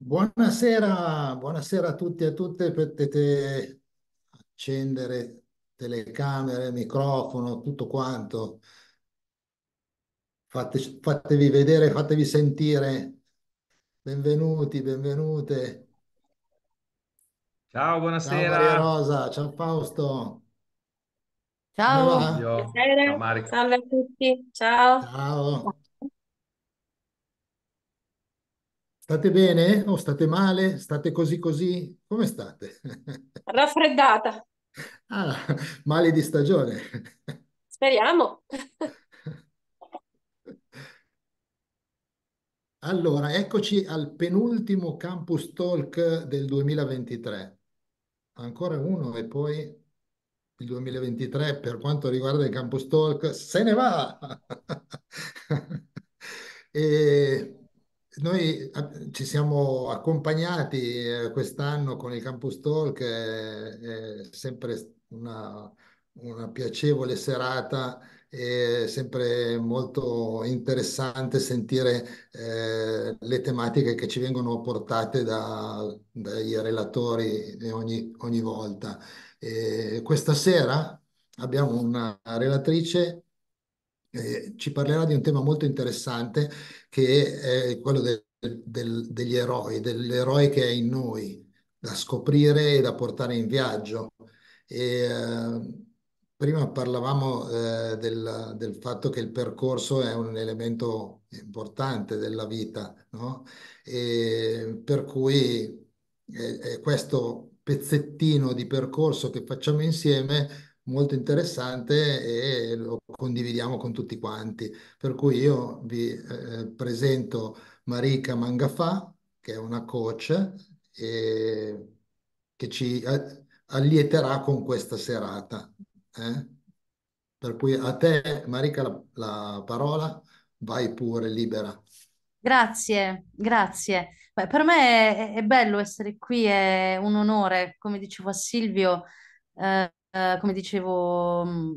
Buonasera, buonasera, a tutti e a tutte. Potete accendere telecamere, microfono, tutto quanto. Fate, fatevi vedere, fatevi sentire. Benvenuti, benvenute. Ciao, buonasera. Ciao Maria Rosa, ciao Fausto. Ciao, ciao Salve a tutti. Ciao. Ciao. State bene o state male? State così così? Come state? Raffreddata. Ah, male di stagione. Speriamo. Allora, eccoci al penultimo Campus Talk del 2023. Ancora uno e poi il 2023 per quanto riguarda il Campus Talk se ne va. e noi eh, ci siamo accompagnati eh, quest'anno con il Campus Talk, eh, è, sempre una, una, piacevole serata, è sempre molto interessante sentire eh, le tematiche che ci vengono portate da, dai relatori ogni, ogni volta. E questa sera abbiamo una relatrice eh, ci parlerà di un tema molto interessante che è quello del, del, degli eroi, dell'eroe che è in noi, da scoprire e da portare in viaggio. E, eh, prima parlavamo eh, del, del, fatto che il percorso è un elemento importante della vita, no? e, per cui è, è questo pezzettino di percorso che facciamo insieme molto interessante e lo condividiamo con tutti quanti. Per cui io vi eh, presento Marika Mangafà, che è una coach e che ci allieterà con questa serata. Eh? Per cui a te, Marika, la, la, parola, vai pure libera. Grazie, grazie. Beh, per me è, è, bello essere qui, è un onore, come dicevo a Silvio, eh, eh, come dicevo, mm,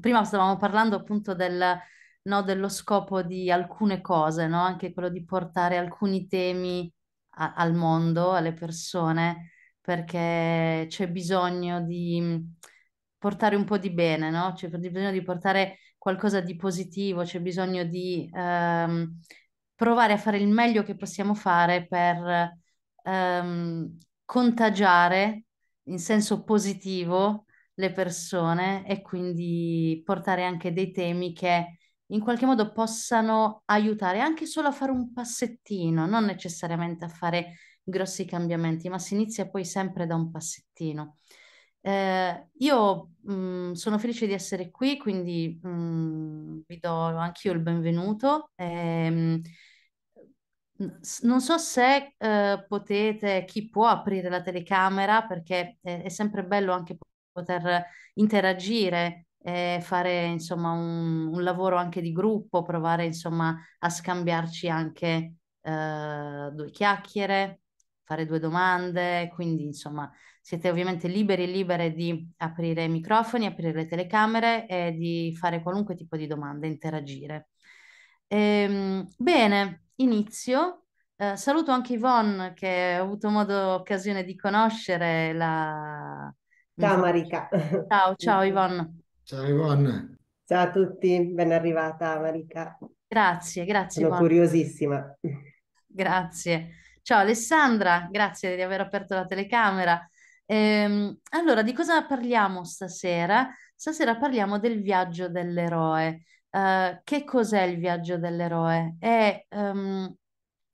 prima stavamo parlando appunto del, no, dello scopo di alcune cose, no? anche quello di portare alcuni temi a- al mondo, alle persone, perché c'è bisogno di mm, portare un po' di bene, no? c'è bisogno di portare qualcosa di positivo, c'è bisogno di ehm, provare a fare il meglio che possiamo fare per ehm, contagiare in senso positivo le persone e quindi portare anche dei temi che in qualche modo possano aiutare anche solo a fare un passettino, non necessariamente a fare grossi cambiamenti, ma si inizia poi sempre da un passettino. Eh, io mh, mm, sono felice di essere qui, quindi mh, mm, vi do anch'io il benvenuto. E, ehm, non so se eh, potete, chi può aprire la telecamera, perché è, è sempre bello anche poter interagire e fare insomma un, un, lavoro anche di gruppo, provare insomma a scambiarci anche eh, due chiacchiere, fare due domande, quindi insomma siete ovviamente liberi e libere di aprire i microfoni, aprire le telecamere e di fare qualunque tipo di domanda, interagire. Ehm, bene, inizio. Eh, saluto anche Yvonne che ho avuto modo, occasione di conoscere. La... Ciao Marica. Ciao, ciao Yvonne. Ciao Yvonne. Ciao a tutti, ben arrivata Marica. Grazie, grazie. Sono Yvonne. curiosissima. Grazie. Ciao Alessandra, grazie di aver aperto la telecamera. Ehm, allora, di cosa parliamo stasera? Stasera parliamo del viaggio dell'eroe. Eh, che cos'è il viaggio dell'eroe? È, um,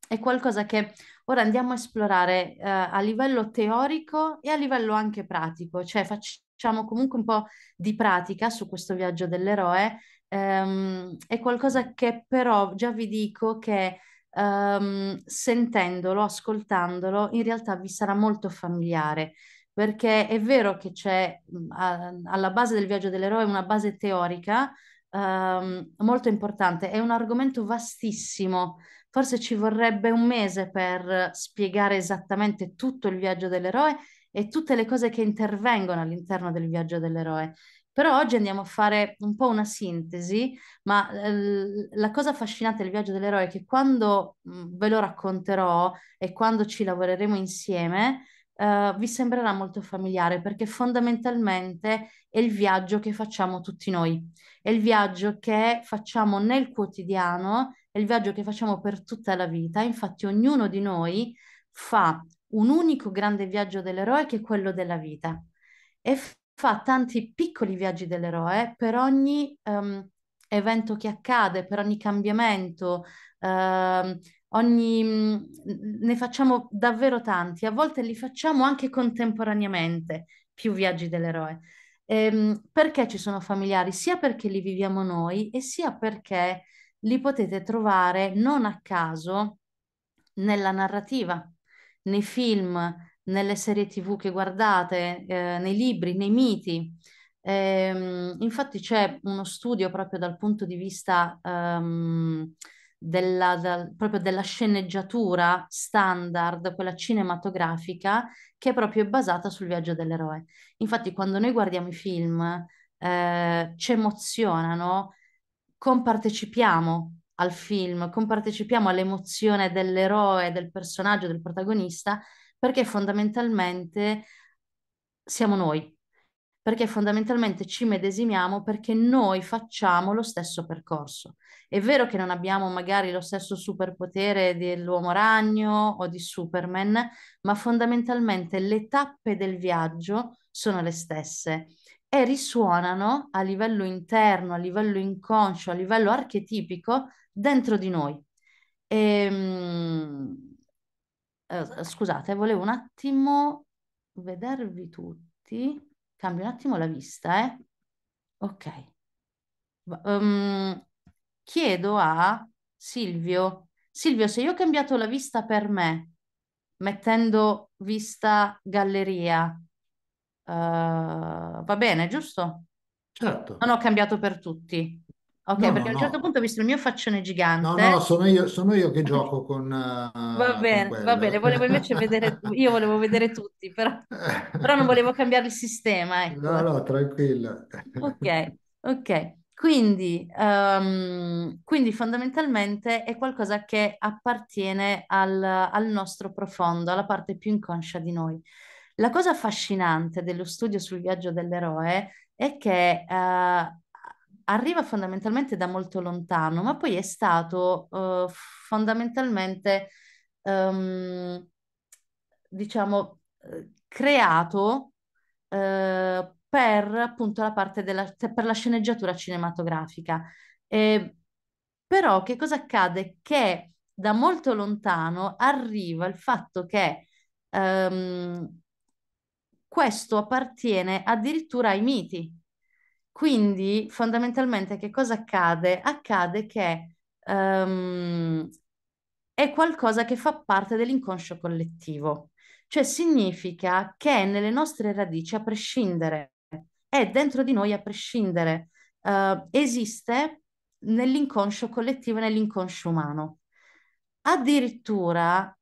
è qualcosa che ora andiamo a esplorare uh, a livello teorico e a livello anche pratico, cioè facciamo comunque un po' di pratica su questo viaggio dell'eroe. Um, è qualcosa che però già vi dico che um, sentendolo, ascoltandolo, in realtà vi sarà molto familiare perché è vero che c'è alla base del viaggio dell'eroe una base teorica, um, molto importante, è un argomento vastissimo, forse ci vorrebbe un mese per spiegare esattamente tutto il viaggio dell'eroe e tutte le cose che intervengono all'interno del viaggio dell'eroe. Però oggi andiamo a fare un po' una sintesi, ma ehm, la cosa affascinante del viaggio dell'eroe è che quando ve lo racconterò e quando ci lavoreremo insieme, eh, vi sembrerà molto familiare perché fondamentalmente è il viaggio che facciamo tutti noi, è il viaggio che facciamo nel quotidiano, è il viaggio che facciamo per tutta la vita, infatti ognuno di noi fa un unico grande viaggio dell'eroe che è quello della vita e fa tanti piccoli viaggi dell'eroe per ogni um, evento che accade, per ogni cambiamento, uh, ogni, mm, ne facciamo davvero tanti, a volte li facciamo anche contemporaneamente, più viaggi dell'eroe. Ehm, perché ci sono familiari? Sia perché li viviamo noi e sia perché li potete trovare non a caso nella narrativa, nei film, nelle serie tv che guardate, eh, nei libri, nei miti. Ehm, infatti c'è uno studio proprio dal punto di vista... Um, della, da, proprio della sceneggiatura standard, quella cinematografica, che è proprio basata sul viaggio dell'eroe. Infatti, quando noi guardiamo i film, eh, ci emozionano, compartecipiamo al film, compartecipiamo all'emozione dell'eroe, del personaggio, del protagonista, perché fondamentalmente siamo noi, perché fondamentalmente ci medesimiamo perché noi facciamo lo stesso percorso. È vero che non abbiamo magari lo stesso superpotere dell'uomo ragno o di Superman, ma fondamentalmente le tappe del viaggio sono le stesse e risuonano a livello interno, a livello inconscio, a livello archetipico dentro di noi. E, ehm, eh, scusate, volevo un attimo vedervi tutti. Cambio un attimo la vista, eh? Ok. Um, chiedo a Silvio, Silvio, se io ho cambiato la vista per me, mettendo vista galleria, uh, va bene, giusto? Certo. Non ho cambiato per tutti. Ok, no, perché a un certo no. punto ho visto il mio faccione gigante. No, no, sono io, sono io che gioco con. Uh, va bene, va bene, volevo invece vedere. Io volevo vedere tutti, però, però non volevo cambiare il sistema. Ecco. No, no, tranquilla. Ok, ok. Quindi, um, quindi, fondamentalmente è qualcosa che appartiene al, al nostro profondo, alla parte più inconscia di noi. La cosa affascinante dello studio sul viaggio dell'eroe è che. Uh, arriva fondamentalmente da molto lontano, ma poi è stato eh, fondamentalmente, ehm, diciamo, uhm, creato eh, per appunto la parte della cioè, per la sceneggiatura cinematografica. Eh, però che cosa accade? Che da molto lontano arriva il fatto che ehm, questo appartiene addirittura ai miti quindi fondamentalmente che cosa accade? Accade che um, è qualcosa che fa parte dell'inconscio collettivo, cioè significa che è nelle nostre radici a prescindere, è dentro di noi a prescindere, uh, esiste nell'inconscio collettivo e nell'inconscio umano. Addirittura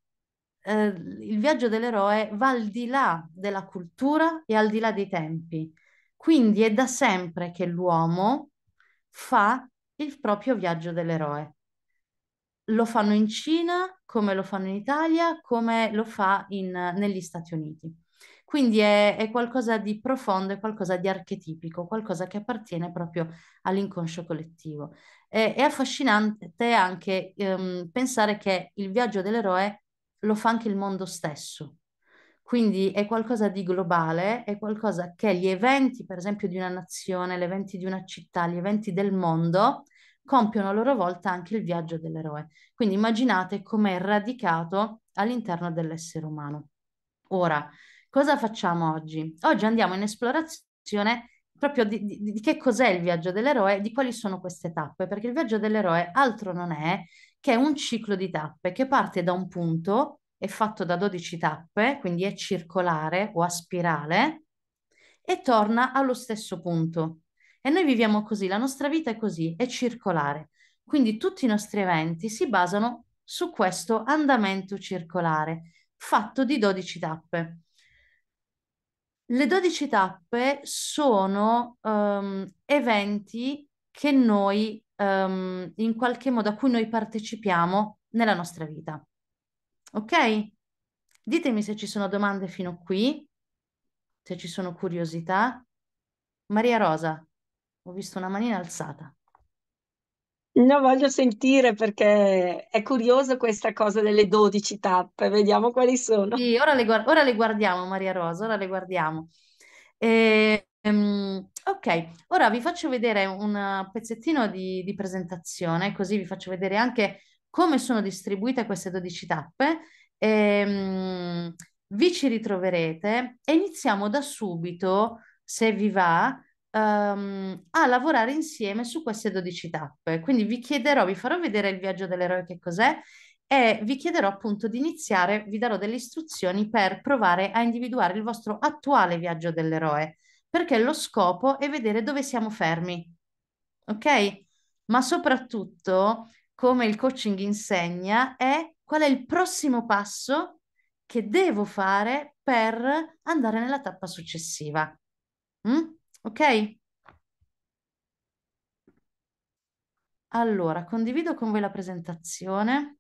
eh, il viaggio dell'eroe va al di là della cultura e al di là dei tempi. Quindi è da sempre che l'uomo fa il proprio viaggio dell'eroe. Lo fanno in Cina, come lo fanno in Italia, come lo fa in, negli Stati Uniti. Quindi è, è qualcosa di profondo, è qualcosa di archetipico, qualcosa che appartiene proprio all'inconscio collettivo. È, è affascinante anche ehm, pensare che il viaggio dell'eroe lo fa anche il mondo stesso. Quindi è qualcosa di globale, è qualcosa che gli eventi, per esempio, di una nazione, gli eventi di una città, gli eventi del mondo, compiono a loro volta anche il viaggio dell'eroe. Quindi immaginate com'è radicato all'interno dell'essere umano. Ora, cosa facciamo oggi? Oggi andiamo in esplorazione proprio di, di, di, che cos'è il viaggio dell'eroe, e di quali sono queste tappe, perché il viaggio dell'eroe altro non è che un ciclo di tappe che parte da un punto è fatto da 12 tappe, quindi è circolare o a spirale, e torna allo stesso punto. E noi viviamo così, la nostra vita è così, è circolare. Quindi tutti i nostri eventi si basano su questo andamento circolare, fatto di 12 tappe. Le 12 tappe sono um, eventi che noi, um, in qualche modo, a cui noi partecipiamo nella nostra vita. Ok? Ditemi se ci sono domande fino qui, se ci sono curiosità. Maria Rosa, ho visto una manina alzata. No, voglio sentire perché è curiosa questa cosa delle 12 tappe, vediamo quali sono. Sì, ora le, ora le guardiamo Maria Rosa, ora le guardiamo. E, um, ok, ora vi faccio vedere un pezzettino di, di presentazione, così vi faccio vedere anche come sono distribuite queste 12 tappe. Ehm, vi ci ritroverete e iniziamo da subito, se vi va, um, a lavorare insieme su queste 12 tappe. Quindi vi chiederò, vi farò vedere il viaggio dell'eroe che cos'è e vi chiederò appunto di iniziare, vi darò delle istruzioni per provare a individuare il vostro attuale viaggio dell'eroe, perché lo scopo è vedere dove siamo fermi. Ok? Ma soprattutto come il coaching insegna, è qual è il prossimo passo che devo fare per andare nella tappa successiva. Mm? Ok? Allora, condivido con voi la presentazione.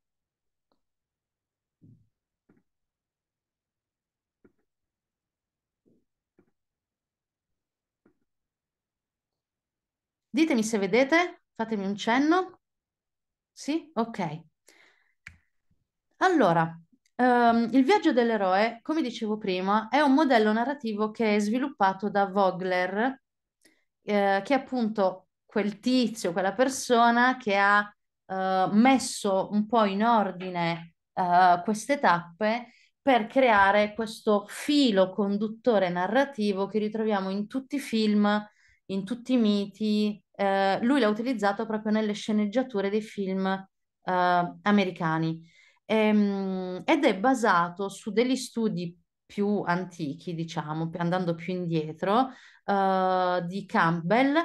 Ditemi se vedete, fatemi un cenno. Sì? Ok. Allora, um, Il viaggio dell'eroe, come dicevo prima, è un modello narrativo che è sviluppato da Vogler, eh, che è appunto quel tizio, quella persona che ha eh, messo un po' in ordine eh, queste tappe per creare questo filo conduttore narrativo che ritroviamo in tutti i film, in tutti i miti, eh, lui l'ha utilizzato proprio nelle sceneggiature dei film eh, americani ehm, ed è basato su degli studi più antichi, diciamo, andando più indietro, eh, di Campbell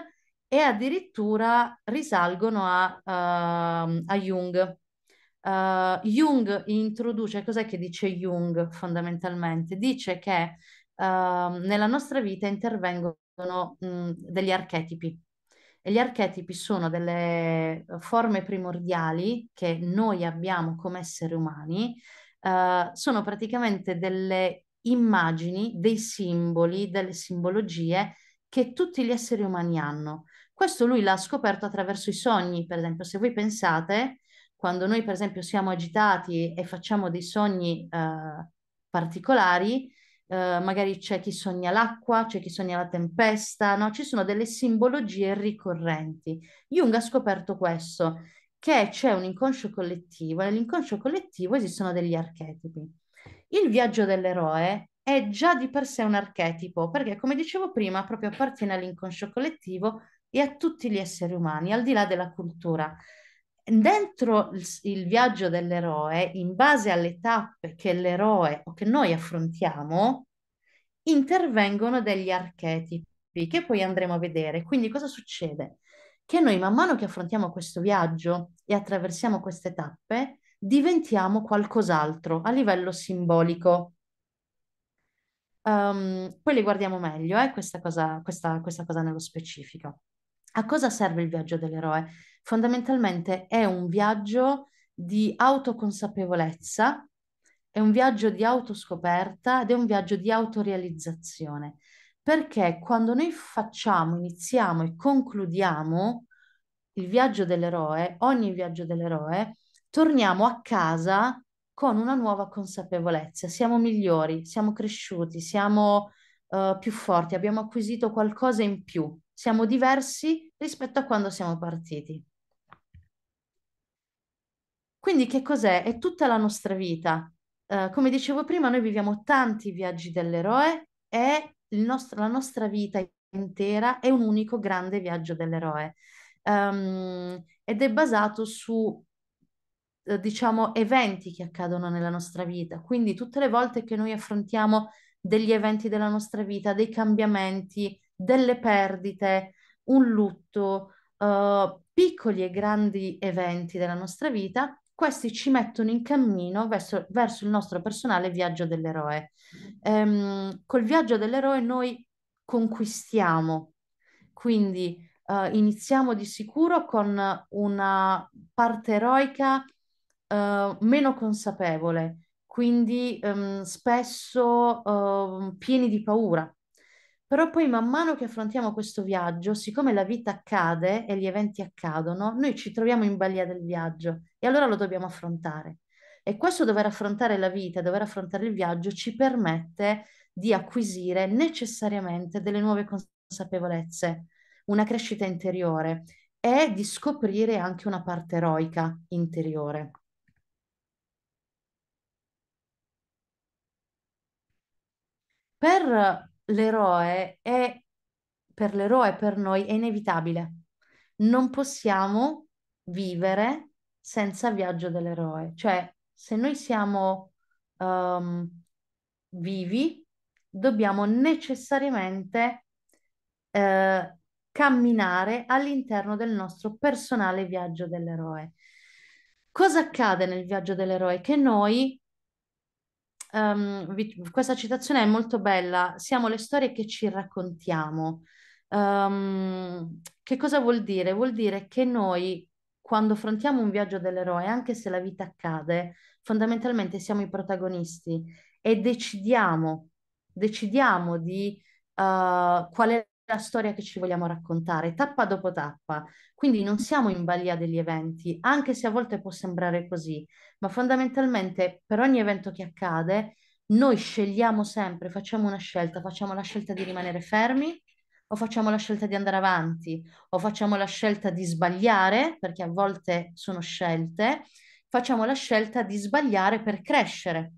e addirittura risalgono a, ehm, a Jung. Uh, Jung introduce, cos'è che dice Jung fondamentalmente? Dice che uh, nella nostra vita intervengono mh, degli archetipi, e gli archetipi sono delle eh, forme primordiali che noi abbiamo come esseri umani, eh, sono praticamente delle immagini, dei simboli, delle simbologie che tutti gli esseri umani hanno. Questo lui l'ha scoperto attraverso i sogni, per esempio, se voi pensate, quando noi per esempio siamo agitati e facciamo dei sogni eh, particolari, eh, magari c'è chi sogna l'acqua, c'è chi sogna la tempesta, no? Ci sono delle simbologie ricorrenti. Jung ha scoperto questo, che c'è un inconscio collettivo e nell'inconscio collettivo esistono degli archetipi. Il viaggio dell'eroe è già di per sé un archetipo, perché come dicevo prima, proprio appartiene all'inconscio collettivo e a tutti gli esseri umani, al di là della cultura dentro il, il viaggio dell'eroe, in base alle tappe che l'eroe o che noi affrontiamo, intervengono degli archetipi che poi andremo a vedere. Quindi cosa succede? Che noi man mano che affrontiamo questo viaggio e attraversiamo queste tappe, diventiamo qualcos'altro a livello simbolico. Um, poi le guardiamo meglio, eh, questa, cosa, questa, questa cosa nello specifico. A cosa serve il viaggio dell'eroe? Fondamentalmente è un viaggio di autoconsapevolezza, è un viaggio di autoscoperta ed è un viaggio di autorealizzazione. Perché quando noi facciamo, iniziamo e concludiamo il viaggio dell'eroe, ogni viaggio dell'eroe, torniamo a casa con una nuova consapevolezza, siamo migliori, siamo cresciuti, siamo uh, più forti, abbiamo acquisito qualcosa in più, siamo diversi rispetto a quando siamo partiti. Quindi che cos'è? È tutta la nostra vita. Uh, come dicevo prima, noi viviamo tanti viaggi dell'eroe e nostro, la nostra vita intera è un unico grande viaggio dell'eroe. Um, ed è basato su eh, diciamo, eventi che accadono nella nostra vita. Quindi tutte le volte che noi affrontiamo degli eventi della nostra vita, dei cambiamenti, delle perdite, un lutto, uh, piccoli e grandi eventi della nostra vita, questi ci mettono in cammino verso, verso il nostro personale viaggio dell'eroe. Ehm, col viaggio dell'eroe noi conquistiamo, quindi eh, iniziamo di sicuro con una parte eroica eh, meno consapevole, quindi ehm, spesso eh, pieni di paura, però poi man mano che affrontiamo questo viaggio, siccome la vita accade e gli eventi accadono, noi ci troviamo in balia del viaggio e allora lo dobbiamo affrontare. E questo dover affrontare la vita, dover affrontare il viaggio ci permette di acquisire necessariamente delle nuove consapevolezze, una crescita interiore e di scoprire anche una parte eroica interiore. Per l'eroe è, per l'eroe, per noi, è inevitabile. Non possiamo vivere senza viaggio dell'eroe. Cioè, se noi siamo um, vivi, dobbiamo necessariamente eh, camminare all'interno del nostro personale viaggio dell'eroe. Cosa accade nel viaggio dell'eroe? Che noi um, vi, questa citazione è molto bella, siamo le storie che ci raccontiamo. Um, che cosa vuol dire? Vuol dire che noi, quando affrontiamo un viaggio dell'eroe, anche se la vita accade, fondamentalmente siamo i protagonisti e decidiamo, decidiamo di uh, qual è la storia che ci vogliamo raccontare, tappa dopo tappa. Quindi non siamo in balia degli eventi, anche se a volte può sembrare così, ma fondamentalmente per ogni evento che accade, noi scegliamo sempre, facciamo una scelta, facciamo la scelta di rimanere fermi o facciamo la scelta di andare avanti o facciamo la scelta di sbagliare, perché a volte sono scelte, facciamo la scelta di sbagliare per crescere.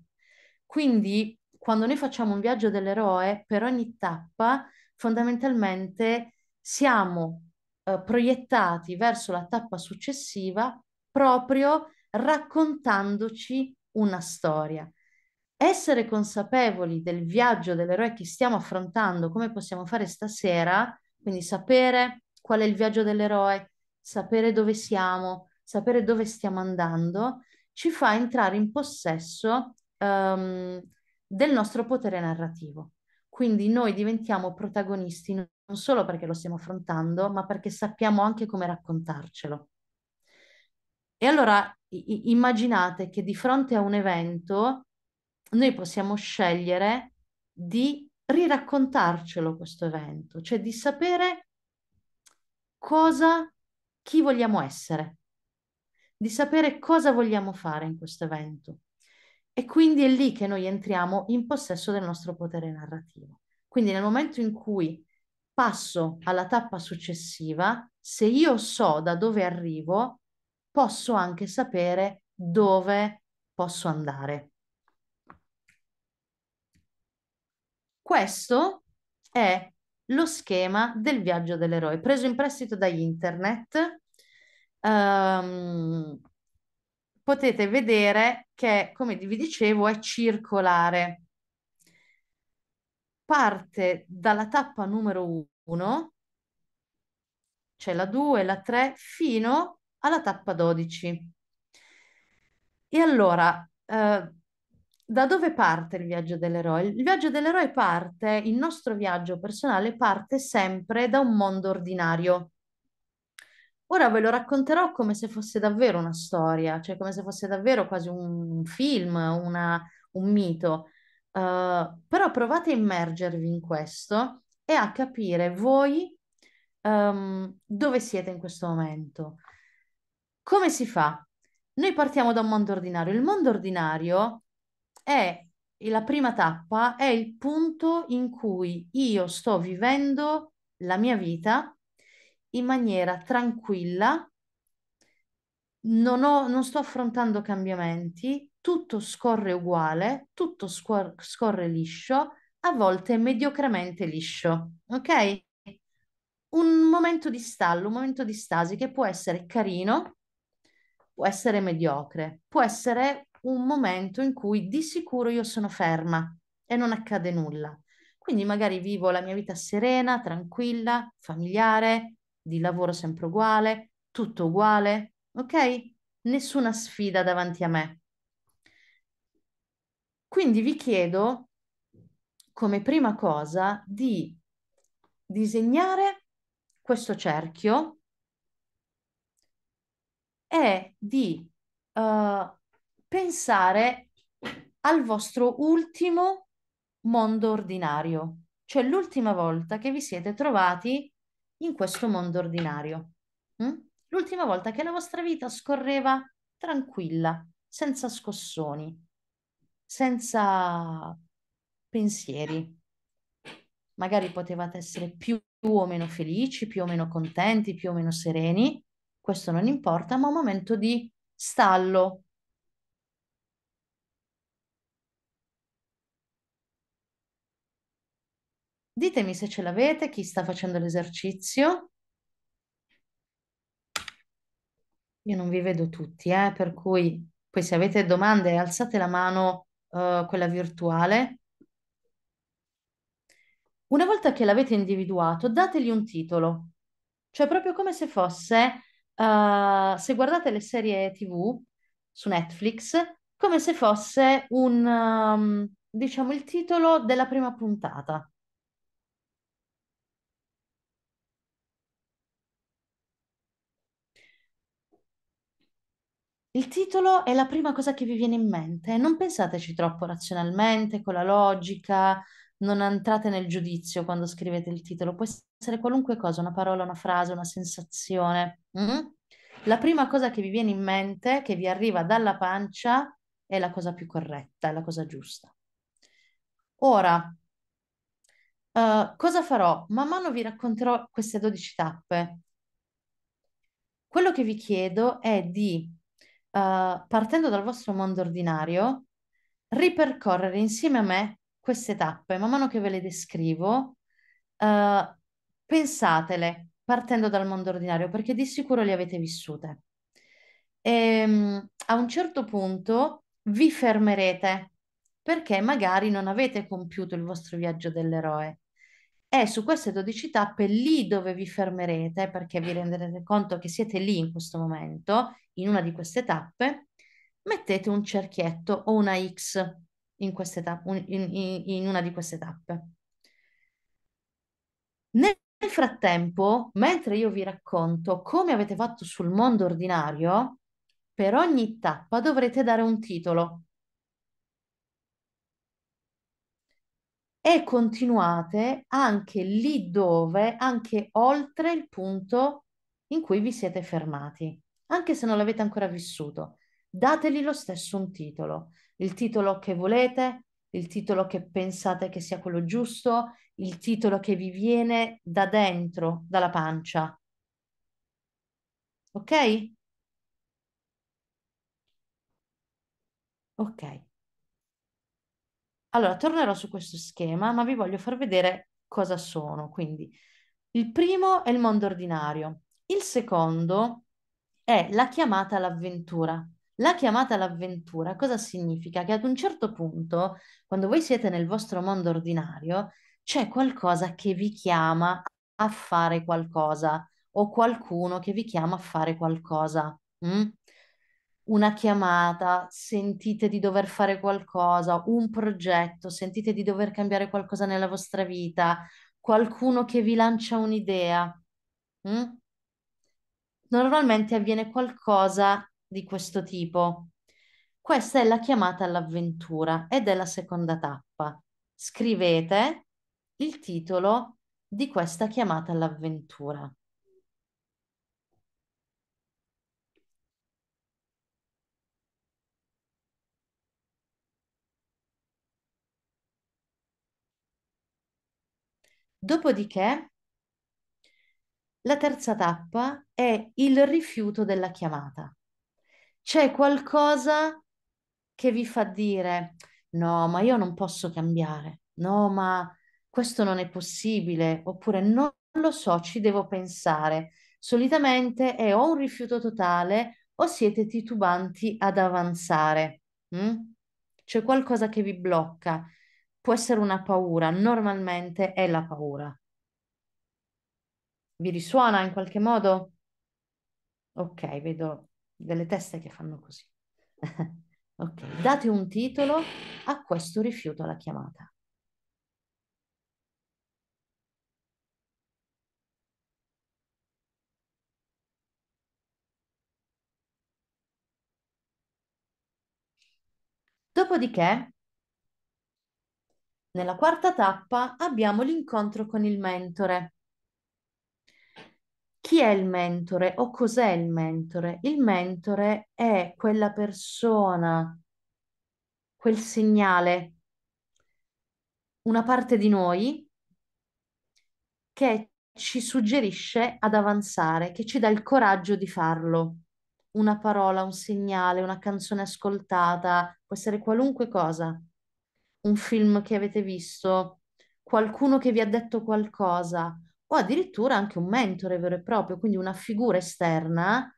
Quindi quando noi facciamo un viaggio dell'eroe, per ogni tappa fondamentalmente siamo eh, proiettati verso la tappa successiva proprio raccontandoci una storia. Essere consapevoli del viaggio dell'eroe che stiamo affrontando, come possiamo fare stasera, quindi sapere qual è il viaggio dell'eroe, sapere dove siamo, sapere dove stiamo andando, ci fa entrare in possesso um, del nostro potere narrativo. Quindi noi diventiamo protagonisti non solo perché lo stiamo affrontando, ma perché sappiamo anche come raccontarcelo. E allora i- immaginate che di fronte a un evento noi possiamo scegliere di riraccontarcelo questo evento, cioè di sapere cosa, chi vogliamo essere, di sapere cosa vogliamo fare in questo evento. E quindi è lì che noi entriamo in possesso del nostro potere narrativo. Quindi nel momento in cui passo alla tappa successiva, se io so da dove arrivo, posso anche sapere dove posso andare. Questo è lo schema del viaggio dell'eroe, preso in prestito da internet. Um, potete vedere che, come vi dicevo, è circolare. Parte dalla tappa numero 1, c'è cioè la 2, la 3, fino alla tappa 12. E allora, eh, da dove parte il viaggio dell'eroe? Il viaggio dell'eroe parte, il nostro viaggio personale parte sempre da un mondo ordinario. Ora ve lo racconterò come se fosse davvero una storia, cioè come se fosse davvero quasi un film, una, un mito. Uh, però provate a immergervi in questo e a capire voi um, dove siete in questo momento. Come si fa? Noi partiamo da un mondo ordinario. Il mondo ordinario è la prima tappa, è il punto in cui io sto vivendo la mia vita in maniera tranquilla, non, ho, non sto affrontando cambiamenti, tutto scorre uguale, tutto scor- scorre liscio, a volte mediocremente liscio, ok? Un momento di stallo, un momento di stasi che può essere carino, può essere mediocre, può essere un momento in cui di sicuro io sono ferma e non accade nulla. Quindi magari vivo la mia vita serena, tranquilla, familiare, di lavoro sempre uguale, tutto uguale, ok? Nessuna sfida davanti a me. Quindi vi chiedo come prima cosa di disegnare questo cerchio e di uh, pensare al vostro ultimo mondo ordinario, cioè l'ultima volta che vi siete trovati in questo mondo ordinario. Mm? L'ultima volta che la vostra vita scorreva tranquilla, senza scossoni, senza pensieri. Magari potevate essere più o meno felici, più o meno contenti, più o meno sereni, questo non importa, ma un momento di stallo, Ditemi se ce l'avete, chi sta facendo l'esercizio. Io non vi vedo tutti, eh, per cui poi se avete domande alzate la mano, eh, quella virtuale. Una volta che l'avete individuato, dategli un titolo. Cioè proprio come se fosse, eh, se guardate le serie TV su Netflix, come se fosse un, um, diciamo, il titolo della prima puntata. Il titolo è la prima cosa che vi viene in mente, non pensateci troppo razionalmente, con la logica, non entrate nel giudizio quando scrivete il titolo, può essere qualunque cosa, una parola, una frase, una sensazione. Mm? La prima cosa che vi viene in mente, che vi arriva dalla pancia, è la cosa più corretta, è la cosa giusta. Ora, uh, cosa farò? Man mano vi racconterò queste 12 tappe. Quello che vi chiedo è di eh, partendo dal vostro mondo ordinario, ripercorrere insieme a me queste tappe. Man mano che ve le descrivo, uh, pensatele partendo dal mondo ordinario, perché di sicuro le avete vissute. E, um, a un certo punto vi fermerete perché magari non avete compiuto il vostro viaggio dell'eroe. È su queste 12 tappe lì dove vi fermerete, perché vi renderete conto che siete lì in questo momento in una di queste tappe, mettete un cerchietto o una X in, queste tappe, in, in, in una di queste tappe. Nel frattempo, mentre io vi racconto come avete fatto sul mondo ordinario, per ogni tappa dovrete dare un titolo. E continuate anche lì dove, anche oltre il punto in cui vi siete fermati anche se non l'avete ancora vissuto. Dategli lo stesso un titolo, il titolo che volete, il titolo che pensate che sia quello giusto, il titolo che vi viene da dentro, dalla pancia. Ok? Ok. Allora, tornerò su questo schema, ma vi voglio far vedere cosa sono. Quindi, il primo è il mondo ordinario, il secondo è la chiamata all'avventura. La chiamata all'avventura cosa significa? Che ad un certo punto, quando voi siete nel vostro mondo ordinario, c'è qualcosa che vi chiama a fare qualcosa o qualcuno che vi chiama a fare qualcosa. Mm? Una chiamata, sentite di dover fare qualcosa, un progetto, sentite di dover cambiare qualcosa nella vostra vita, qualcuno che vi lancia un'idea. Mm? normalmente avviene qualcosa di questo tipo. Questa è la chiamata all'avventura ed è la seconda tappa. Scrivete il titolo di questa chiamata all'avventura. Dopodiché la terza tappa è il rifiuto della chiamata. C'è qualcosa che vi fa dire no, ma io non posso cambiare, no, ma questo non è possibile, oppure non lo so, ci devo pensare. Solitamente è o un rifiuto totale o siete titubanti ad avanzare. Mm? C'è qualcosa che vi blocca, può essere una paura, normalmente è la paura. Vi risuona in qualche modo? Ok, vedo delle teste che fanno così. ok, date un titolo a questo rifiuto alla chiamata. Dopodiché, nella quarta tappa abbiamo l'incontro con il mentore chi è il mentore o cos'è il mentore? Il mentore è quella persona, quel segnale, una parte di noi che ci suggerisce ad avanzare, che ci dà il coraggio di farlo. Una parola, un segnale, una canzone ascoltata, può essere qualunque cosa. Un film che avete visto, qualcuno che vi ha detto qualcosa, o addirittura anche un mentore vero e proprio, quindi una figura esterna,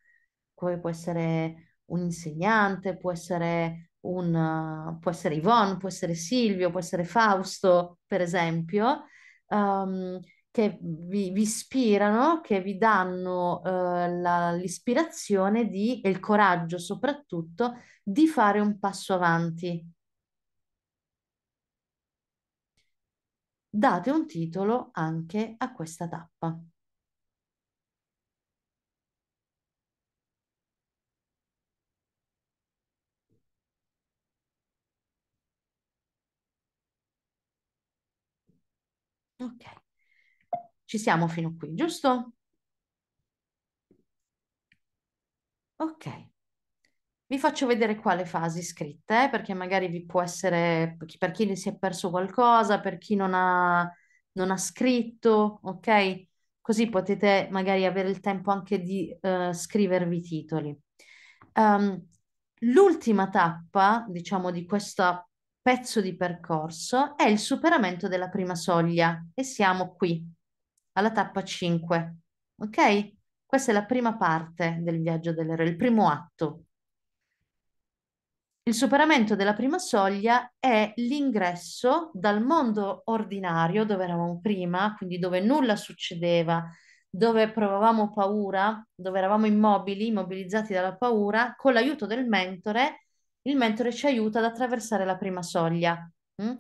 come può essere un insegnante, può essere, un, può essere Yvonne, può essere Silvio, può essere Fausto, per esempio, um, che vi, vi, ispirano, che vi danno uh, l'ispirazione di, e il coraggio soprattutto di fare un passo avanti date un titolo anche a questa tappa. Ok, ci siamo fino qui, giusto? Ok. Vi faccio vedere qua le fasi scritte, eh, perché magari vi può essere per chi ne si è perso qualcosa, per chi non ha, non ha scritto, ok? Così potete magari avere il tempo anche di eh, scrivervi i titoli. Um, l'ultima tappa, diciamo, di questo pezzo di percorso è il superamento della prima soglia e siamo qui, alla tappa 5, ok? Questa è la prima parte del viaggio dell'eroe, il primo atto il superamento della prima soglia è l'ingresso dal mondo ordinario dove eravamo prima, quindi dove nulla succedeva, dove provavamo paura, dove eravamo immobili, immobilizzati dalla paura, con l'aiuto del mentore, il mentore ci aiuta ad attraversare la prima soglia mm?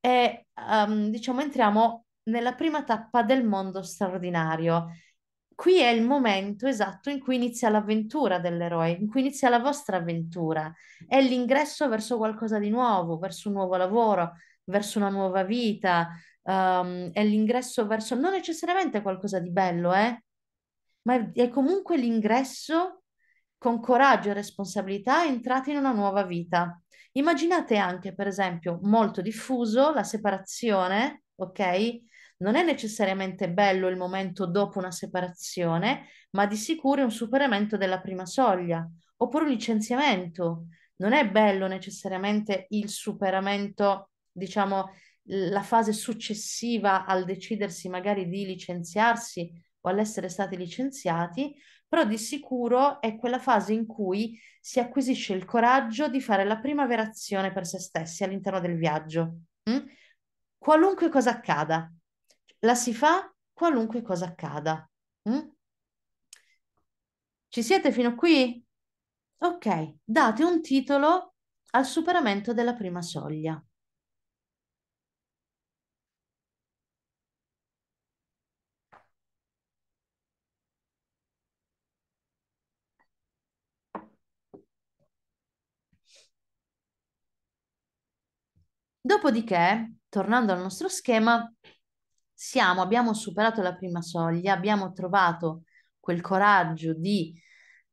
e um, diciamo entriamo nella prima tappa del mondo straordinario qui è il momento esatto in cui inizia l'avventura dell'eroe, in cui inizia la vostra avventura, è l'ingresso verso qualcosa di nuovo, verso un nuovo lavoro, verso una nuova vita, um, è l'ingresso verso non necessariamente qualcosa di bello, eh, ma è comunque l'ingresso con coraggio e responsabilità entrate in una nuova vita. Immaginate anche, per esempio, molto diffuso la separazione, ok? non è necessariamente bello il momento dopo una separazione, ma di sicuro è un superamento della prima soglia, oppure un licenziamento. Non è bello necessariamente il superamento, diciamo, la fase successiva al decidersi magari di licenziarsi o all'essere stati licenziati, però di sicuro è quella fase in cui si acquisisce il coraggio di fare la prima vera azione per se stessi all'interno del viaggio. Mm? Qualunque cosa accada, la si fa qualunque cosa accada. Mm? Ci siete fino a qui? Ok, date un titolo al superamento della prima soglia. Dopodiché, tornando al nostro schema, siamo, abbiamo superato la prima soglia, abbiamo trovato quel coraggio di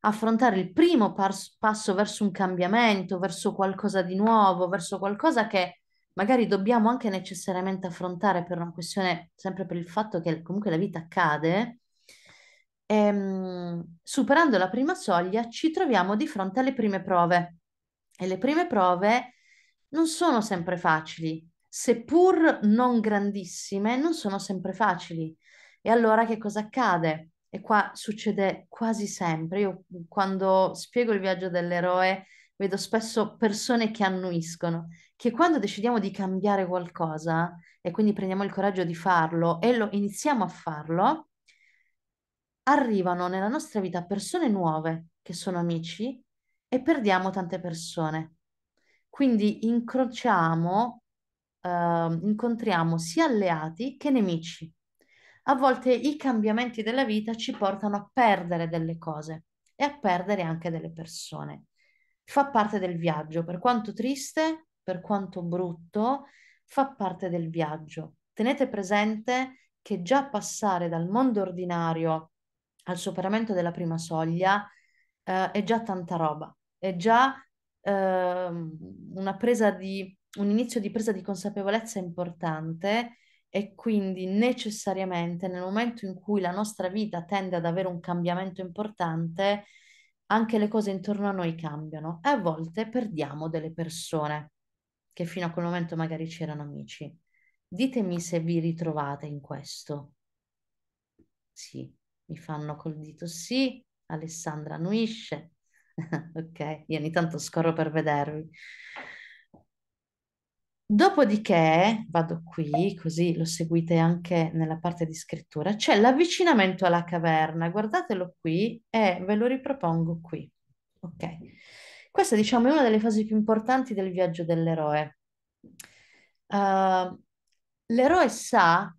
affrontare il primo pas- passo verso un cambiamento, verso qualcosa di nuovo, verso qualcosa che magari dobbiamo anche necessariamente affrontare per una questione, sempre per il fatto che comunque la vita accade, ehm, superando la prima soglia ci troviamo di fronte alle prime prove. E le prime prove non sono sempre facili, seppur non grandissime, non sono sempre facili. E allora che cosa accade? E qua succede quasi sempre. Io mhmm, quando spiego il viaggio dell'eroe vedo spesso persone che annuiscono, che quando decidiamo di cambiare qualcosa e quindi prendiamo il coraggio di farlo e lo iniziamo a farlo, arrivano nella nostra vita persone nuove che sono amici e perdiamo tante persone. Quindi incrociamo eh, incontriamo sia alleati che nemici. A volte i cambiamenti della vita ci portano a perdere delle cose e a perdere anche delle persone. Fa parte del viaggio, per quanto triste, per quanto brutto, fa parte del viaggio. Tenete presente che già passare dal mondo ordinario al superamento della prima soglia eh, è già tanta roba, è già eh, una presa di un inizio di presa di consapevolezza importante e quindi necessariamente nel momento in cui la nostra vita tende ad avere un cambiamento importante, anche le cose intorno a noi cambiano e a volte perdiamo delle persone che fino a quel momento magari c'erano amici. Ditemi se vi ritrovate in questo. Sì, mi fanno col dito sì, Alessandra annuisce. ok, io ogni tanto scorro per vedervi. Dopodiché, vado qui, così lo seguite anche nella parte di scrittura, c'è l'avvicinamento alla caverna, guardatelo qui e ve lo ripropongo qui. Ok, questa diciamo è una delle fasi più importanti del viaggio dell'eroe. Uh, l'eroe sa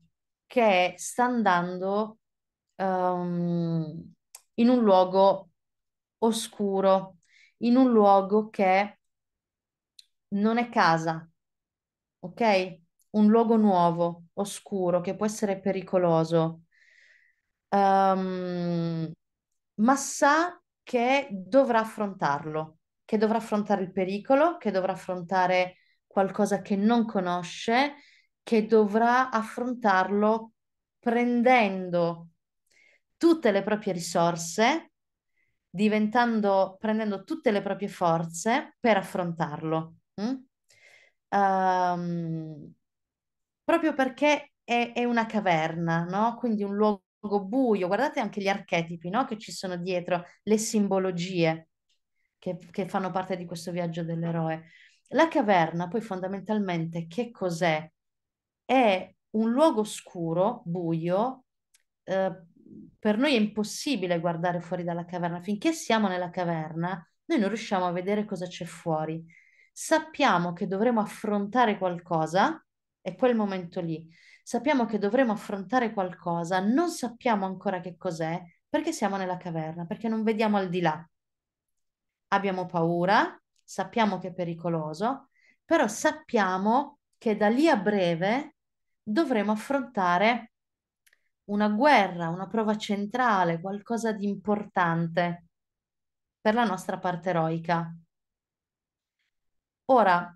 che sta andando um, in un luogo oscuro, in un luogo che non è casa, ok? Un luogo nuovo, oscuro, che può essere pericoloso, um, ma sa che dovrà affrontarlo, che dovrà affrontare il pericolo, che dovrà affrontare qualcosa che non conosce, che dovrà affrontarlo prendendo tutte le proprie risorse, diventando, prendendo tutte le proprie forze per affrontarlo. Mm? Ehm, proprio perché è, è, una caverna, no? Quindi un luogo buio. Guardate anche gli archetipi, no? Che ci sono dietro, le simbologie che, che fanno parte di questo viaggio dell'eroe. La caverna, poi fondamentalmente, che cos'è? È un luogo scuro, buio, eh, per noi è impossibile guardare fuori dalla caverna. Finché siamo nella caverna, noi non riusciamo a vedere cosa c'è fuori sappiamo che dovremo affrontare qualcosa, è quel momento lì, sappiamo che dovremo affrontare qualcosa, non sappiamo ancora che cos'è, perché siamo nella caverna, perché non vediamo al di là. Abbiamo paura, sappiamo che è pericoloso, però sappiamo che da lì a breve dovremo affrontare una guerra, una prova centrale, qualcosa di importante per la nostra parte eroica. Ora,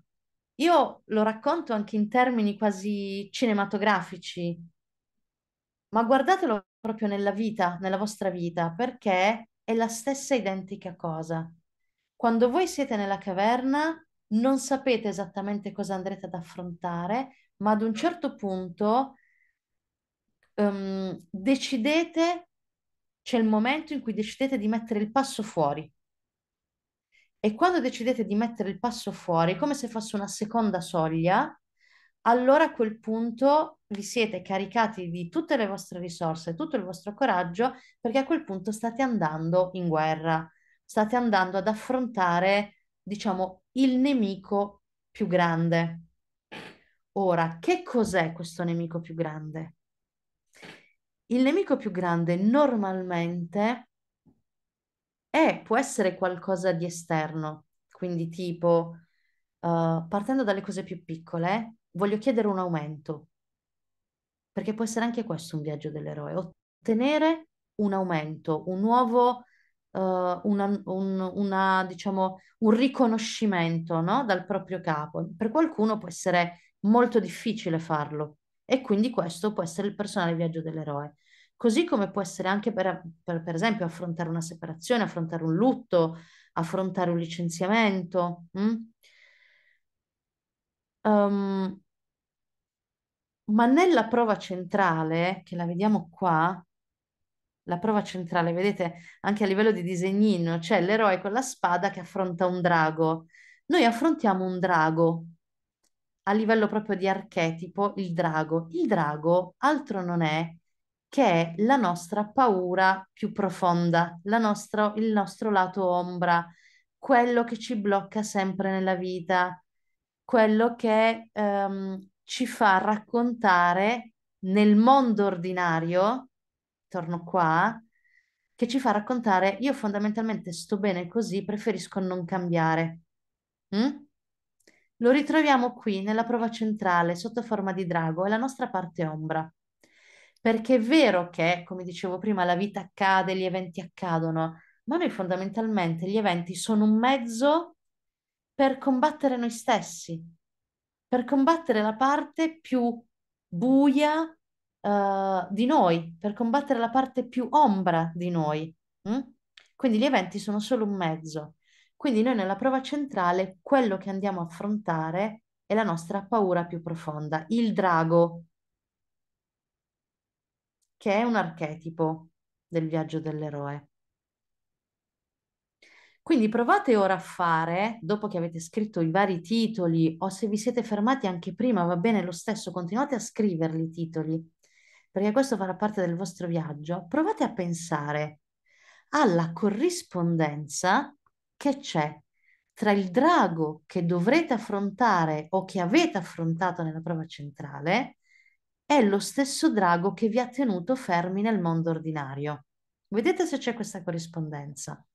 io lo racconto anche in termini quasi cinematografici, ma guardatelo proprio nella vita, nella vostra vita, perché è la stessa identica cosa. Quando voi siete nella caverna, non sapete esattamente cosa andrete ad affrontare, ma ad un certo punto um, decidete, c'è il momento in cui decidete di mettere il passo fuori e quando decidete di mettere il passo fuori, come se fosse una seconda soglia, allora a quel punto vi siete caricati di tutte le vostre risorse, tutto il vostro coraggio, perché a quel punto state andando in guerra, state andando ad affrontare, diciamo, il nemico più grande. Ora, che cos'è questo nemico più grande? Il nemico più grande normalmente eh, può essere qualcosa di esterno, quindi tipo, uh, partendo dalle cose più piccole, voglio chiedere un aumento, perché può essere anche questo un viaggio dell'eroe, ottenere un aumento, un nuovo, uh, una, un, una, diciamo, un riconoscimento no? dal proprio capo. Per qualcuno può essere molto difficile farlo e quindi questo può essere il personale viaggio dell'eroe così come può essere anche per, per, per esempio affrontare una separazione, affrontare un lutto, affrontare un licenziamento. Mm? Um, ma nella prova centrale, che la vediamo qua, la prova centrale, vedete anche a livello di disegnino, c'è l'eroe con la spada che affronta un drago. Noi affrontiamo un drago a livello proprio di archetipo, il drago. Il drago altro non è che è la nostra paura più profonda, nostro, il nostro lato ombra, quello che ci blocca sempre nella vita, quello che um, ci fa raccontare nel mondo ordinario, torno qua, che ci fa raccontare io fondamentalmente sto bene così, preferisco non cambiare. Mm? Lo ritroviamo qui nella prova centrale sotto forma di drago, è la nostra parte ombra perché è vero che, come dicevo prima, la vita accade, gli eventi accadono, ma noi fondamentalmente gli eventi sono un mezzo per combattere noi stessi, per combattere la parte più buia uh, di noi, per combattere la parte più ombra di noi. Mm? Quindi gli eventi sono solo un mezzo. Quindi noi nella prova centrale quello che andiamo a affrontare è la nostra paura più profonda, il drago, che è un archetipo del viaggio dell'eroe. Quindi provate ora a fare, dopo che avete scritto i vari titoli o se vi siete fermati anche prima, va bene lo stesso, continuate a scriverli i titoli, perché questo farà parte del vostro viaggio, provate a pensare alla corrispondenza che c'è tra il drago che dovrete affrontare o che avete affrontato nella prova centrale è lo stesso drago che vi ha tenuto fermi nel mondo ordinario. Vedete se c'è questa corrispondenza,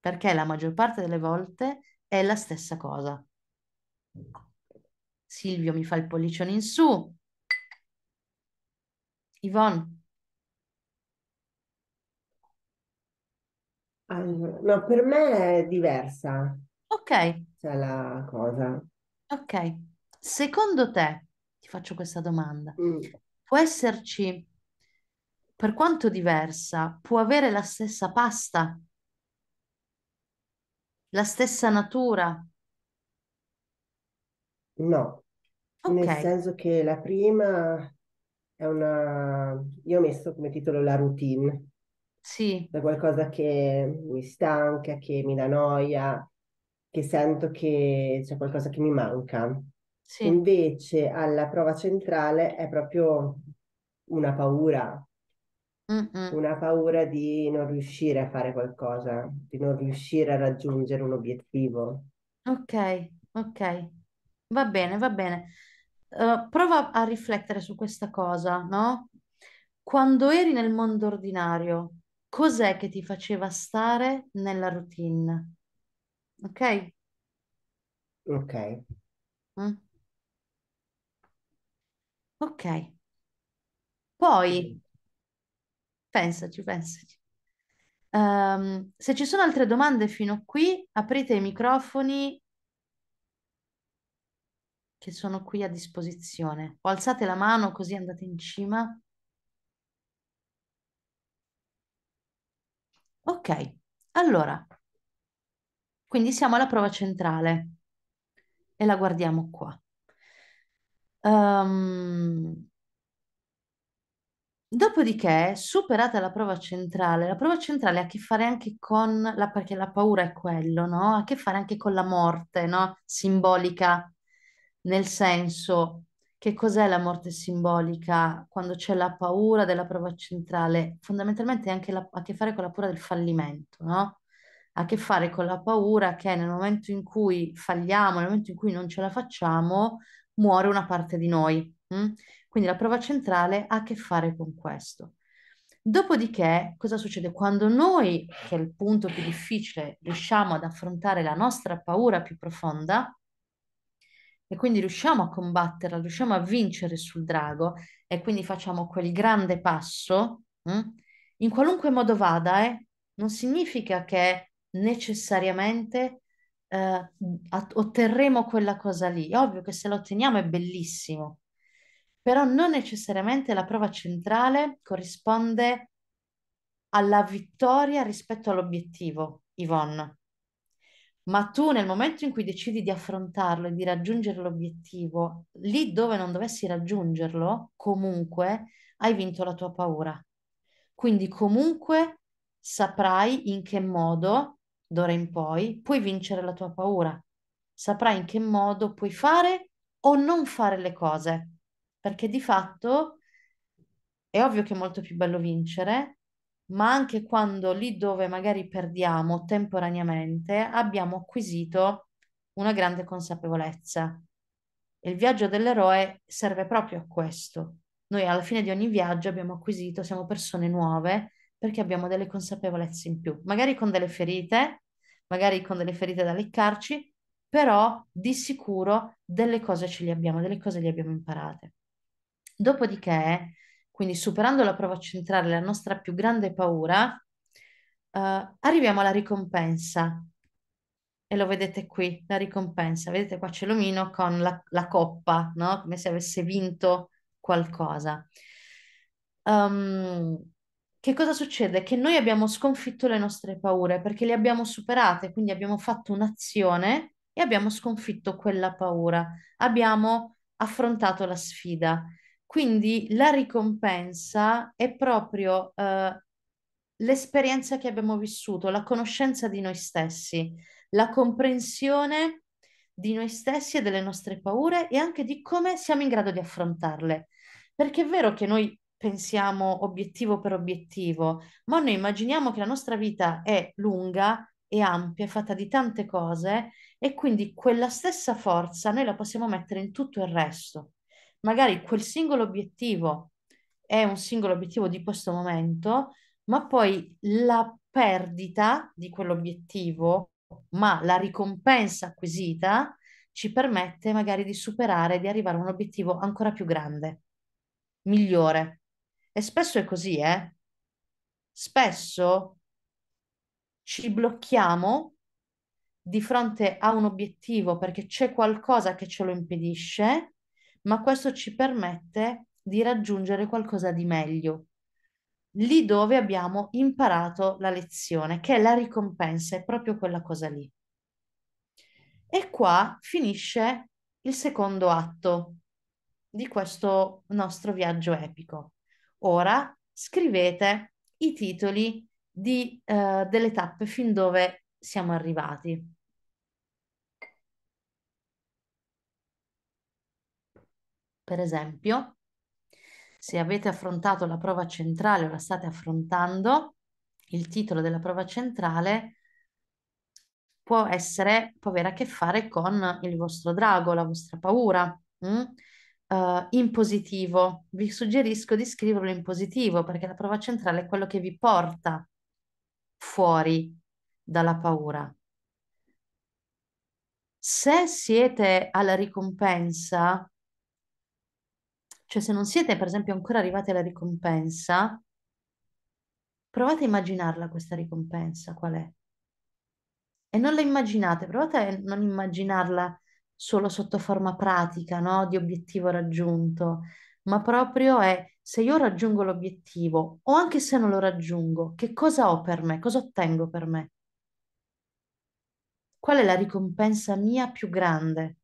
perché la maggior parte delle volte è la stessa cosa. Silvio mi fa il pollicione in su. Yvonne. Allora, no, per me è diversa. Ok. C'è cioè, la cosa. Ok. Secondo te, faccio questa domanda. Mm. Può esserci, per quanto diversa, può avere la stessa pasta, la stessa natura? No, okay. nel senso che la prima è una... Io ho messo come titolo la routine. Sì. Da qualcosa che mi stanca, che mi dà noia, che sento che c'è qualcosa che mi manca. Sì. Invece alla prova centrale è proprio una paura, Mm-mm. una paura di non riuscire a fare qualcosa, di non riuscire a raggiungere un obiettivo. Ok, ok. Va bene, va bene. Eh, prova a riflettere su questa cosa, no? Quando eri nel mondo ordinario, cos'è che ti faceva stare nella routine? Ok? Ok. Mm? Ok. Poi, pensaci, pensaci. Ehm, se ci sono altre domande fino a qui, aprite i microfoni che sono qui a disposizione. O alzate la mano così andate in cima. Ok, allora, quindi siamo alla prova centrale e la guardiamo qua. Ehm, dopodiché, superata la prova centrale, la prova centrale ha a che fare anche con la, perché la paura è quello, no? Ha a che fare anche con la morte, no? Simbolica, nel senso, che cos'è la morte simbolica quando c'è la paura della prova centrale? Fondamentalmente ha a che fare con la paura del fallimento, no? Ha a che fare con la paura che nel momento in cui falliamo, nel momento in cui non ce la facciamo, muore una parte di noi. Mh? Mm? Quindi la prova centrale ha a che fare con questo. Dopodiché, cosa succede? Quando noi, che è il punto più difficile, riusciamo ad affrontare la nostra paura più profonda, e quindi riusciamo a combatterla, riusciamo a vincere sul drago, e quindi facciamo quel grande passo, mh? Mm? in qualunque modo vada, eh? non significa che necessariamente eh, otterremo quella cosa lì. Ovvio che se la otteniamo è bellissimo, però non necessariamente la prova centrale corrisponde alla vittoria rispetto all'obiettivo, Yvonne. Ma tu nel momento in cui decidi di affrontarlo e di raggiungere l'obiettivo, lì dove non dovessi raggiungerlo, comunque hai vinto la tua paura. Quindi comunque saprai in che modo d'ora in poi puoi vincere la tua paura. Saprai in che modo puoi fare o non fare le cose, perché di fatto è ovvio che è molto più bello vincere, ma anche quando lì dove magari perdiamo temporaneamente abbiamo acquisito una grande consapevolezza. Il viaggio dell'eroe serve proprio a questo. Noi alla fine di ogni viaggio abbiamo acquisito, siamo persone nuove perché abbiamo delle consapevolezze in più, magari con delle ferite, magari con delle ferite da leccarci, però di sicuro delle cose ce le abbiamo, delle cose le abbiamo imparate. Dopodiché, quindi superando la prova centrale, la nostra più grande paura, eh, arriviamo alla ricompensa. E lo vedete qui, la ricompensa. Vedete qua c'è l'omino con la, la coppa, no? come se avesse vinto qualcosa. Um, che cosa succede? Che noi abbiamo sconfitto le nostre paure perché le abbiamo superate, quindi abbiamo fatto un'azione e abbiamo sconfitto quella paura, abbiamo affrontato la sfida. Quindi la ricompensa è proprio eh, l'esperienza che abbiamo vissuto, la conoscenza di noi stessi, la comprensione di noi stessi e delle nostre paure e anche di come siamo in grado di affrontarle. Perché è vero che noi pensiamo obiettivo per obiettivo, ma noi immaginiamo che la nostra vita è lunga e ampia, è fatta di tante cose e quindi quella stessa forza noi la possiamo mettere in tutto il resto. Magari quel singolo obiettivo è un singolo obiettivo di questo momento, ma poi la perdita di quell'obiettivo, ma la ricompensa acquisita ci permette magari di superare, di arrivare a un obiettivo ancora più grande, migliore. E spesso è così, eh? Spesso ci blocchiamo di fronte a un obiettivo perché c'è qualcosa che ce lo impedisce, ma questo ci permette di raggiungere qualcosa di meglio. Lì dove abbiamo imparato la lezione, che è la ricompensa, è proprio quella cosa lì. E qua finisce il secondo atto di questo nostro viaggio epico. Ora scrivete i titoli di, eh, delle tappe fin dove siamo arrivati. Per esempio, se avete affrontato la prova centrale o la state affrontando, il titolo della prova centrale può essere, può avere a che fare con il vostro drago, la vostra paura. Mm? uh, in positivo. Vi suggerisco di scriverlo in positivo perché la prova centrale è quello che vi porta fuori dalla paura. Se siete alla ricompensa, cioè se non siete per esempio ancora arrivati alla ricompensa, provate a immaginarla questa ricompensa qual è. E non la immaginate, provate a non immaginarla solo sotto forma pratica, no? di obiettivo raggiunto, ma proprio è se io raggiungo l'obiettivo o anche se non lo raggiungo, che cosa ho per me, cosa ottengo per me? Qual è la ricompensa mia più grande?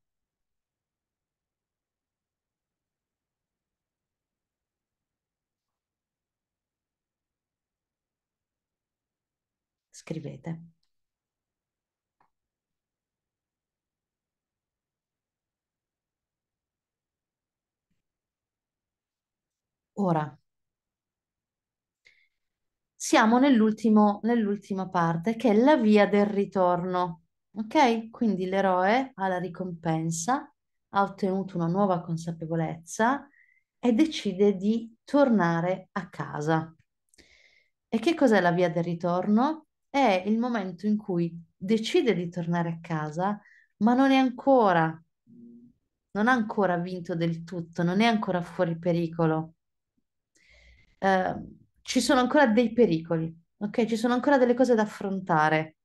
Scrivete. Ora, siamo nell'ultimo, nell'ultima parte che è la via del ritorno. Ok? Quindi l'eroe ha la ricompensa, ha ottenuto una nuova consapevolezza e decide di tornare a casa. E che cos'è la via del ritorno? È il momento in cui decide di tornare a casa, ma non è ancora, non ha ancora vinto del tutto, non è ancora fuori pericolo. Ehm, ci sono ancora dei pericoli, ok? Ci sono ancora delle cose da affrontare.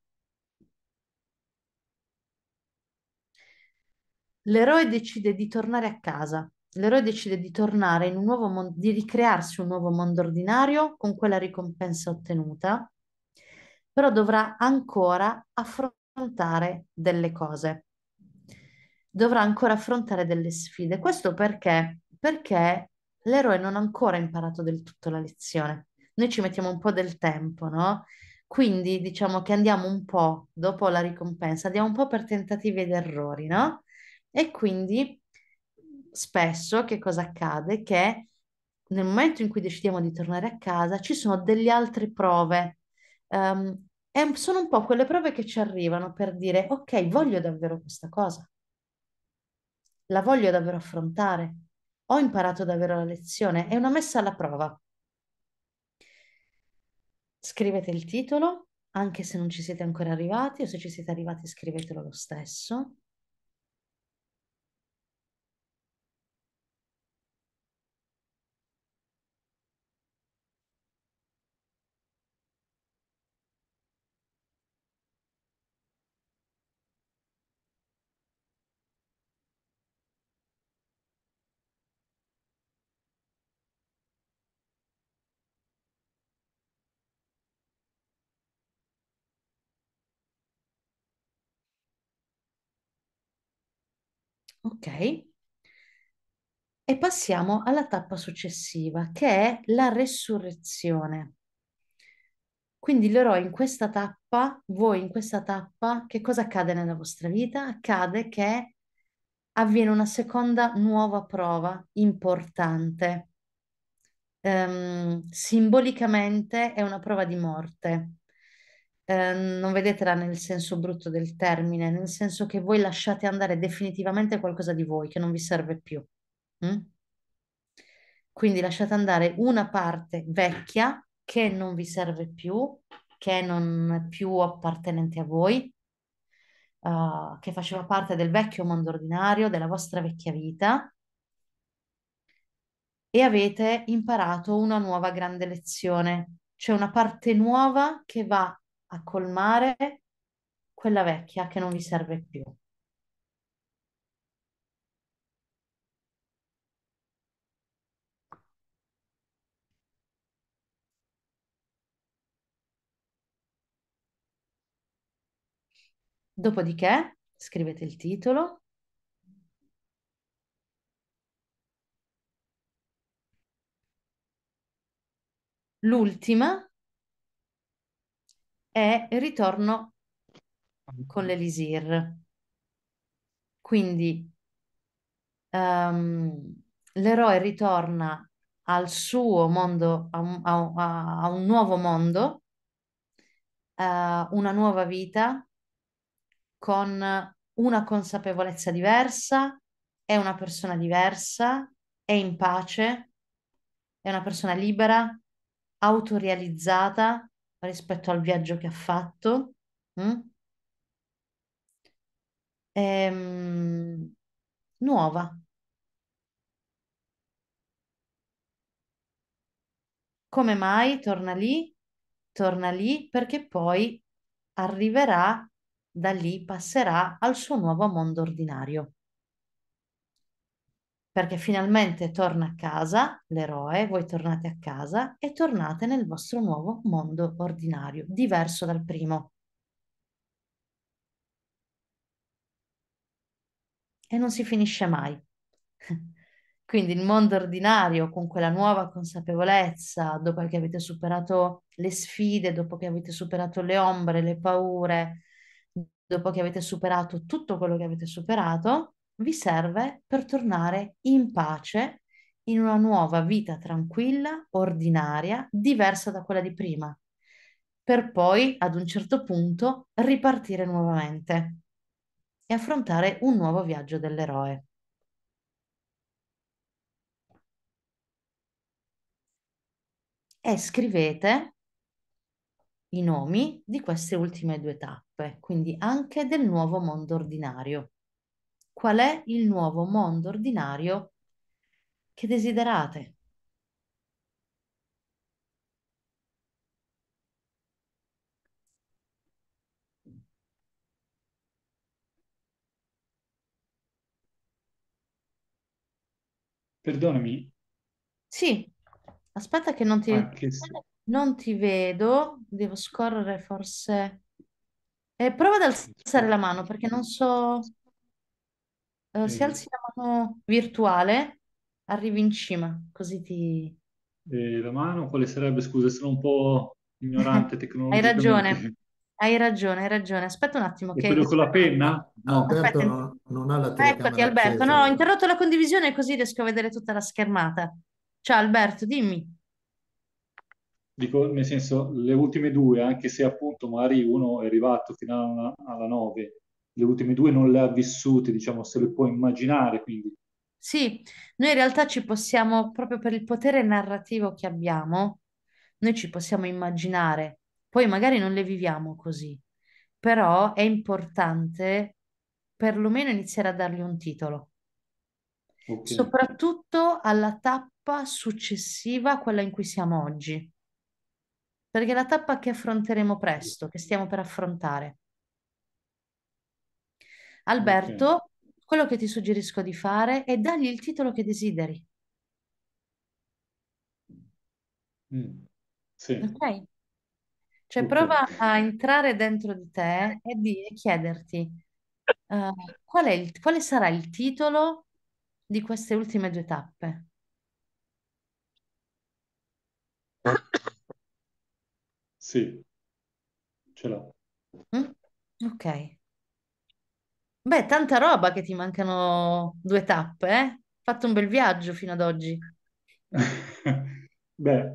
L'eroe decide di tornare a casa, l'eroe decide di tornare in un nuovo mondo, di ricrearsi un nuovo mondo ordinario con quella ricompensa ottenuta, però dovrà ancora affrontare delle cose, dovrà ancora affrontare delle sfide. Questo perché? Perché l'eroe non ha ancora imparato del tutto la lezione. Noi ci mettiamo un po' del tempo, no? Quindi diciamo che andiamo un po' dopo la ricompensa, andiamo un po' per tentativi ed errori, no? E quindi spesso che cosa accade? Che nel momento in cui decidiamo di tornare a casa ci sono delle altre prove. Um, ehm, e sono un po' quelle prove che ci arrivano per dire ok, voglio davvero questa cosa, la voglio davvero affrontare, ho imparato davvero la lezione, è una messa alla prova. Scrivete il titolo, anche se non ci siete ancora arrivati o se ci siete arrivati scrivetelo lo stesso. ok? E passiamo alla tappa successiva, che è la resurrezione. Quindi loro in questa tappa, voi in questa tappa, che cosa accade nella vostra vita? Accade che avviene una seconda nuova prova importante. Um, simbolicamente è una prova di morte. Ehm, non vedetela nel senso brutto del termine, nel senso che voi lasciate andare definitivamente qualcosa di voi che non vi serve più. Mm? Quindi lasciate andare una parte vecchia che non vi serve più, che non è più appartenente a voi, uh, che faceva parte del vecchio mondo ordinario, della vostra vecchia vita e avete imparato una nuova grande lezione, cioè una parte nuova che va a a colmare quella vecchia che non vi serve più. Dopodiché scrivete il titolo, l'ultima è il ritorno con mm. l'Elisir. Quindi um, l'eroe ritorna al suo mondo, a un, a, a un nuovo mondo, uh, una nuova vita, con una consapevolezza diversa, è una persona diversa, è in pace, è una persona libera, autorealizzata, rispetto al viaggio che ha fatto. Mm? Ehm, nuova. Come mai? Torna lì, torna lì, perché poi arriverà da lì, passerà al suo nuovo mondo ordinario perché finalmente torna a casa l'eroe, voi tornate a casa e tornate nel vostro nuovo mondo ordinario, diverso dal primo. E non si finisce mai. Quindi il mondo ordinario con quella nuova consapevolezza, dopo che avete superato le sfide, dopo che avete superato le ombre, le paure, dopo che avete superato tutto quello che avete superato, vi serve per tornare in pace in una nuova vita tranquilla, ordinaria, diversa da quella di prima, per poi ad un certo punto ripartire nuovamente e affrontare un nuovo viaggio dell'eroe. E scrivete i nomi di queste ultime due tappe, quindi anche del nuovo mondo ordinario qual è il nuovo mondo ordinario che desiderate. Perdonami. Sì, aspetta che non ti... Ah, che... non ti vedo, devo scorrere forse. Eh, prova ad alzare la mano perché non so... Eh, se E, alzi la mano virtuale, arrivi in cima, così ti... e la mano quale sarebbe? Scusa, sono un po' ignorante Hai ragione, tecnologicamente. hai ragione, hai ragione. Aspetta un attimo, E che quello con la penna? No. Alberto Aspetta, no- non ha la eccoti telecamera Alberto. accesa. No, ho interrotto la condivisione così riesco a vedere tutta la schermata. Ciao Alberto, dimmi. Dico, nel senso, le ultime due, anche se appunto magari uno è arrivato fino alla, alla 9 le ultime due non le ha vissute, diciamo, se le può immaginare, quindi. Sì, noi in realtà ci possiamo, proprio per il potere narrativo che abbiamo, noi ci possiamo immaginare, poi magari non le viviamo così, però è importante perlomeno iniziare a dargli un titolo, okay. soprattutto alla tappa successiva a quella in cui siamo oggi, perché è la tappa che affronteremo presto, che stiamo per affrontare. Alberto, quello che ti suggerisco di fare è dargli il titolo che desideri. Mm. Sì. Ok? Cioè prova a entrare dentro di te e, di, chiederti uh, qual il, quale sarà il titolo di queste ultime due tappe. Sì, ce l'ho. Mm? Ok. Beh, tanta roba che ti mancano due tappe, eh? Fatto un bel viaggio fino ad oggi. Beh,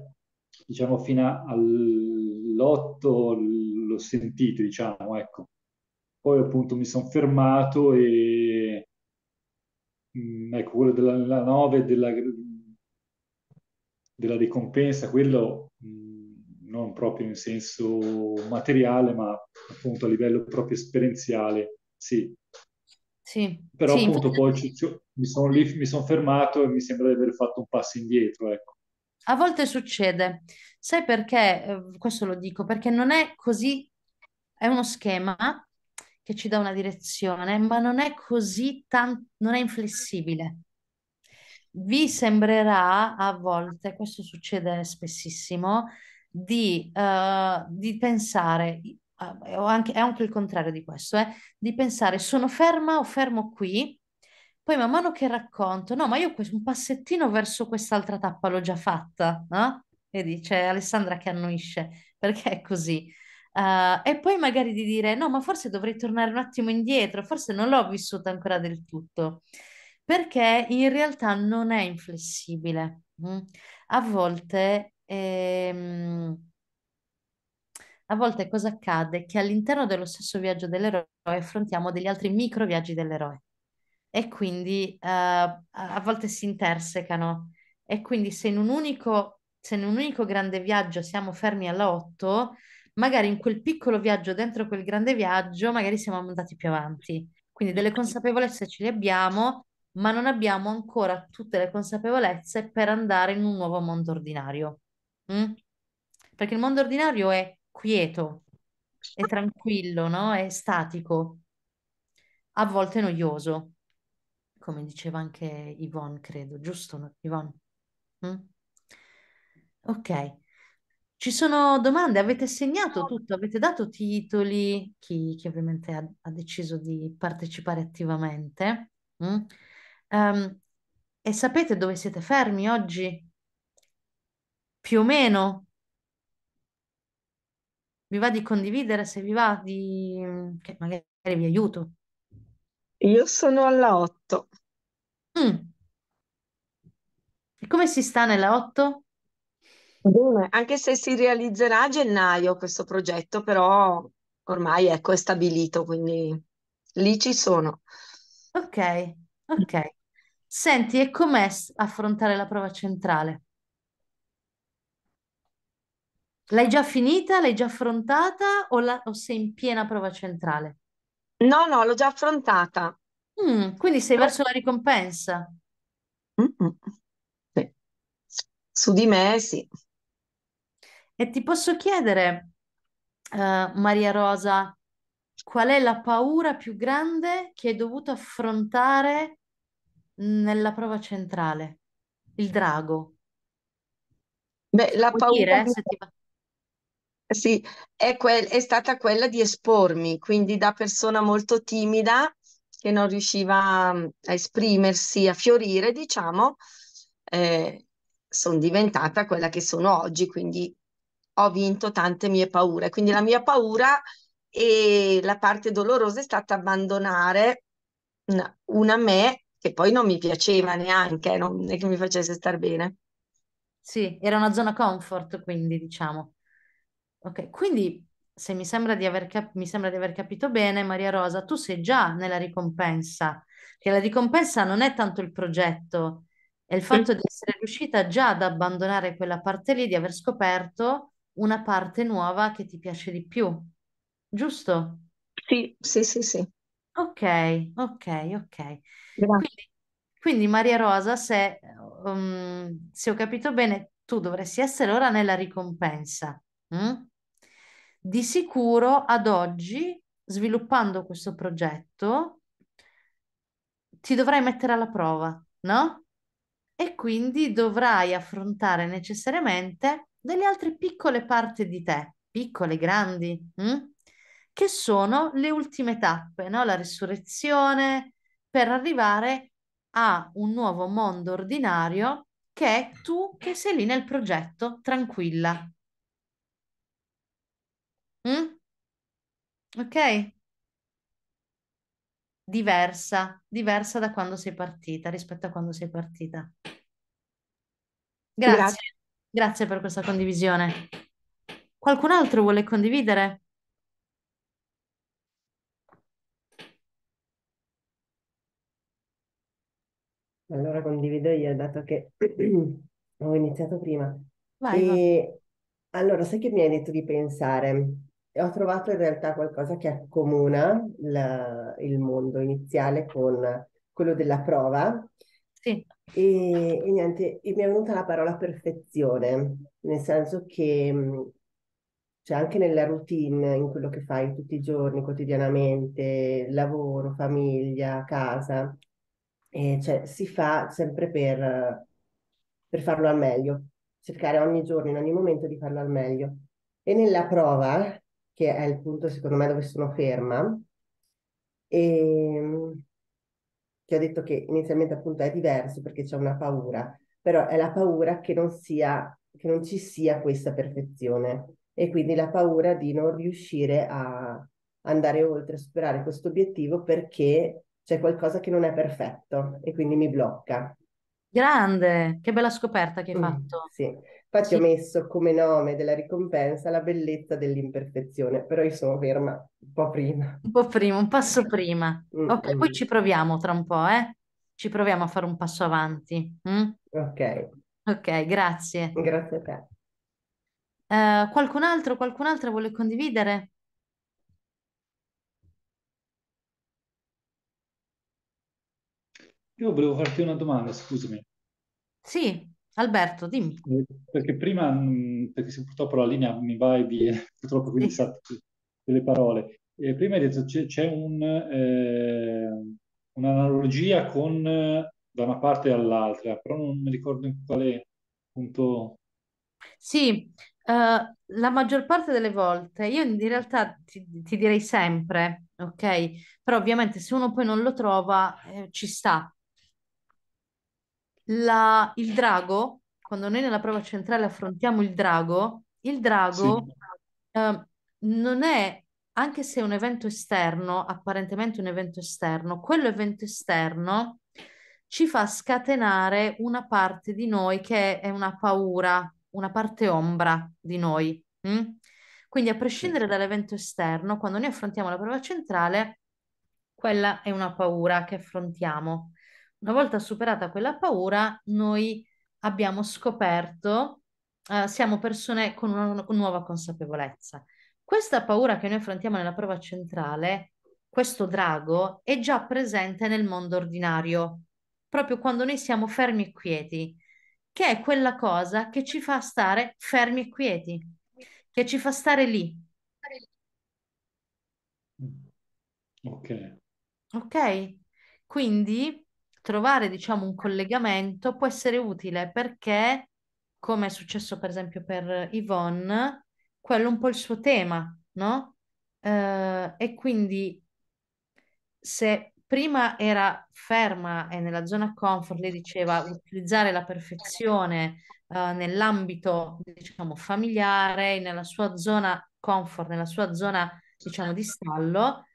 diciamo fino all'otto l'ho sentito, diciamo, ecco. Poi appunto mi sono fermato e mm, ecco, quello della nove della, della ricompensa, quello mm, non proprio in senso materiale, ma appunto a livello proprio esperienziale, sì, sì, però sì, appunto infatti... poi ci, ci, mi sono lì, mi sono fermato e mi sembra di aver fatto un passo indietro, ecco. A volte succede, sai perché? Eh, questo lo dico perché non è così, è uno schema che ci dà una direzione, ma non è così tanto, non è inflessibile. Vi sembrerà a volte, questo succede spessissimo, di, uh, di pensare Ah, anche, è anche il contrario di questo, eh, di pensare sono ferma o fermo qui, poi man mano che racconto, no, ma io un passettino verso quest'altra tappa l'ho già fatta, no? Vedi, c'è Alessandra che annuisce, perché è così. Uh, e poi magari di dire, no, ma forse dovrei tornare un attimo indietro, forse non l'ho vissuta ancora del tutto, perché in realtà non è inflessibile. Mm? A volte... Ehm a volte cosa accade? Che all'interno dello stesso viaggio dell'eroe affrontiamo degli altri micro viaggi dell'eroe e quindi uh, a volte si intersecano e quindi se in, un unico, se in un unico grande viaggio siamo fermi alla 8, magari in quel piccolo viaggio, dentro quel grande viaggio, magari siamo andati più avanti. Quindi delle consapevolezze ce le abbiamo, ma non abbiamo ancora tutte le consapevolezze per andare in un nuovo mondo ordinario. Mm? Perché il mondo ordinario è quieto, e tranquillo, no? È statico, a volte noioso, come diceva anche Yvonne, credo, giusto Yvonne? Mm? Ok. Ci sono domande? Avete segnato tutto? Avete dato titoli? Chi, chi ovviamente ha, ha, deciso di partecipare attivamente? Mm? Um, e sapete dove siete fermi oggi? Più o meno? vi va di condividere, se vi va di... che magari vi aiuto. Io sono alla 8. Mm. E come si sta nella 8? Bene, anche se si realizzerà a gennaio questo progetto, però ormai ecco, è stabilito, quindi lì ci sono. Ok, ok. Senti, e com'è affrontare la prova centrale? L'hai già finita? L'hai già affrontata o, la- o sei in piena prova centrale? No, no, l'ho già affrontata. Mm, quindi sei verso la ricompensa. Su di me, sì. E ti posso chiedere, eh, Maria Rosa, qual è la paura più grande che hai dovuto affrontare nella prova centrale? Il drago. Beh, la Vuoi paura dire, eh, più... se ti va? Sì, è, quel- è stata quella di espormi, quindi da persona molto timida che non riusciva mm, a esprimersi, a fiorire, diciamo, eh, sono diventata quella che sono oggi, quindi ho vinto tante mie paure. Quindi la mia paura e la parte dolorosa è stata abbandonare una, mm, una me che poi non mi piaceva neanche, non è che mi facesse star bene. Sì, era una zona comfort, quindi diciamo. Ok, quindi se mi sembra, cap- mi sembra di aver, capito bene, Maria Rosa, tu sei già nella ricompensa, che la ricompensa non è tanto il progetto, è il fatto di essere riuscita già ad abbandonare quella parte lì, di aver scoperto una parte nuova che ti piace di più, giusto? Sì, sì, sì, sì. Ok, ok, ok. Quindi, quindi Maria Rosa, se, um, se, ho capito bene, tu dovresti essere ora nella ricompensa. Mh? Mm? Di sicuro ad oggi, sviluppando questo progetto, ti dovrai mettere alla prova, no? E quindi dovrai affrontare necessariamente delle altre piccole parti di te, piccole, grandi, hm? che sono le ultime tappe, no? la risurrezione, per arrivare a un nuovo mondo ordinario che è tu che sei lì nel progetto, tranquilla, Mm? Ok? Diversa, diversa da quando sei partita rispetto a quando sei partita. Grazie. Grazie, grazie per questa condivisione. Qualcun altro vuole condividere? Allora condivido io, dato che ho iniziato prima. Vai, E allora, sai che mi hai detto di pensare? ho trovato in realtà qualcosa che accomuna la, il mondo iniziale con quello della prova. Sì. E, e niente, e mi è venuta la parola perfezione, nel senso che mm, cioè anche nella routine, in quello che fai tutti i giorni, quotidianamente, lavoro, famiglia, casa, eh, cioè, si fa sempre per, per, farlo al meglio, cercare ogni giorno, in ogni momento di farlo al meglio. E nella prova che è il punto secondo me dove sono ferma, e ehm, ti ho detto che inizialmente appunto è diverso perché c'è una paura, però è la paura che non sia, che non ci sia questa perfezione e quindi la paura di non riuscire a andare oltre, a superare questo obiettivo perché c'è qualcosa che non è perfetto e quindi mi blocca. Grande, che bella scoperta che hai mm, fatto. sì, Infatti sì. ho messo come nome della ricompensa la bellezza dell'imperfezione, però io sono ferma un po' prima. Un po' prima, un passo prima. Mm-hmm. Ok, poi mm. ci proviamo tra un po', eh? Ci proviamo a fare un passo avanti. Mm? Ok. Ok, grazie. Grazie a te. Uh, qualcun altro, qualcun'altra vuole condividere? Io volevo farti una domanda, scusami. Sì. Alberto, dimmi. Eh, perché prima, mm, perché se purtroppo la linea mi va e viene, purtroppo quindi sa delle parole. Eh, prima hai detto c'è, c'è un, eh, un'analogia con da una parte all'altra, però non mi ricordo in quale punto. Sì, eh, la maggior parte delle volte, io in realtà ti, ti, direi sempre, ok? Però ovviamente se uno poi non lo trova eh, ci sta, la, il drago, quando noi nella prova centrale affrontiamo il drago, il drago sì. eh, non è, anche se è un evento esterno, apparentemente un evento esterno, quello evento esterno ci fa scatenare una parte di noi che è una paura, una parte ombra di noi. Mh? Mm? Quindi a prescindere dall'evento esterno, quando noi affrontiamo la prova centrale, quella è una paura che affrontiamo. Una volta superata quella paura, noi abbiamo scoperto, eh, siamo persone con una, una nuova consapevolezza. Questa paura che noi affrontiamo nella prova centrale, questo drago, è già presente nel mondo ordinario, proprio quando noi siamo fermi e quieti, che è quella cosa che ci fa stare fermi e quieti, che ci fa stare lì. Ok. Ok? Quindi trovare, diciamo, un collegamento può essere utile perché, come è successo per esempio per Yvonne, quello è un po' il suo tema, no? Uh, e quindi se prima era ferma e nella zona comfort lei diceva utilizzare la perfezione uh, nell'ambito diciamo familiare nella sua zona comfort nella sua zona diciamo di stallo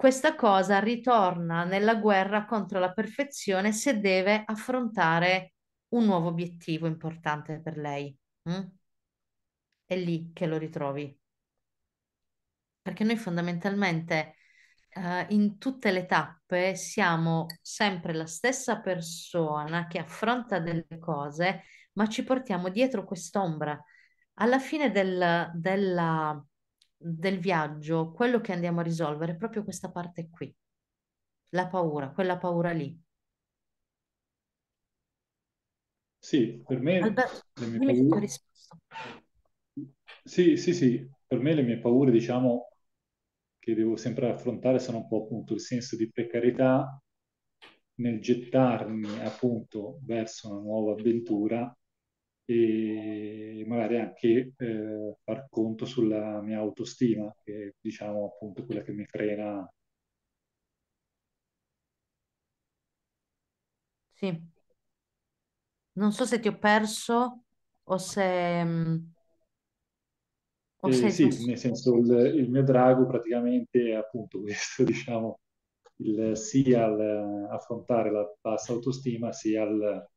questa cosa ritorna nella guerra contro la perfezione se deve affrontare un nuovo obiettivo importante per lei. Mm? È lì che lo ritrovi. Perché noi fondamentalmente eh, in tutte le tappe siamo sempre la stessa persona che affronta delle cose, ma ci portiamo dietro quest'ombra. Alla fine del, della del viaggio, quello che andiamo a risolvere è proprio questa parte qui, la paura, quella paura lì. Sì, per me Alberto, le mie paure... Sì, sì, sì, per me le mie paure, diciamo, che devo sempre affrontare sono un po' appunto il senso di precarietà nel gettarmi appunto verso una nuova avventura e magari anche eh, far conto sulla mia autostima, che è, diciamo appunto quella che mi frena. Sì. Non so se ti ho perso o se... Mm, o Eh, se sì, nel senso il, il mio drago praticamente è appunto questo, diciamo, il- sia al affrontare la bassa autostima, sia al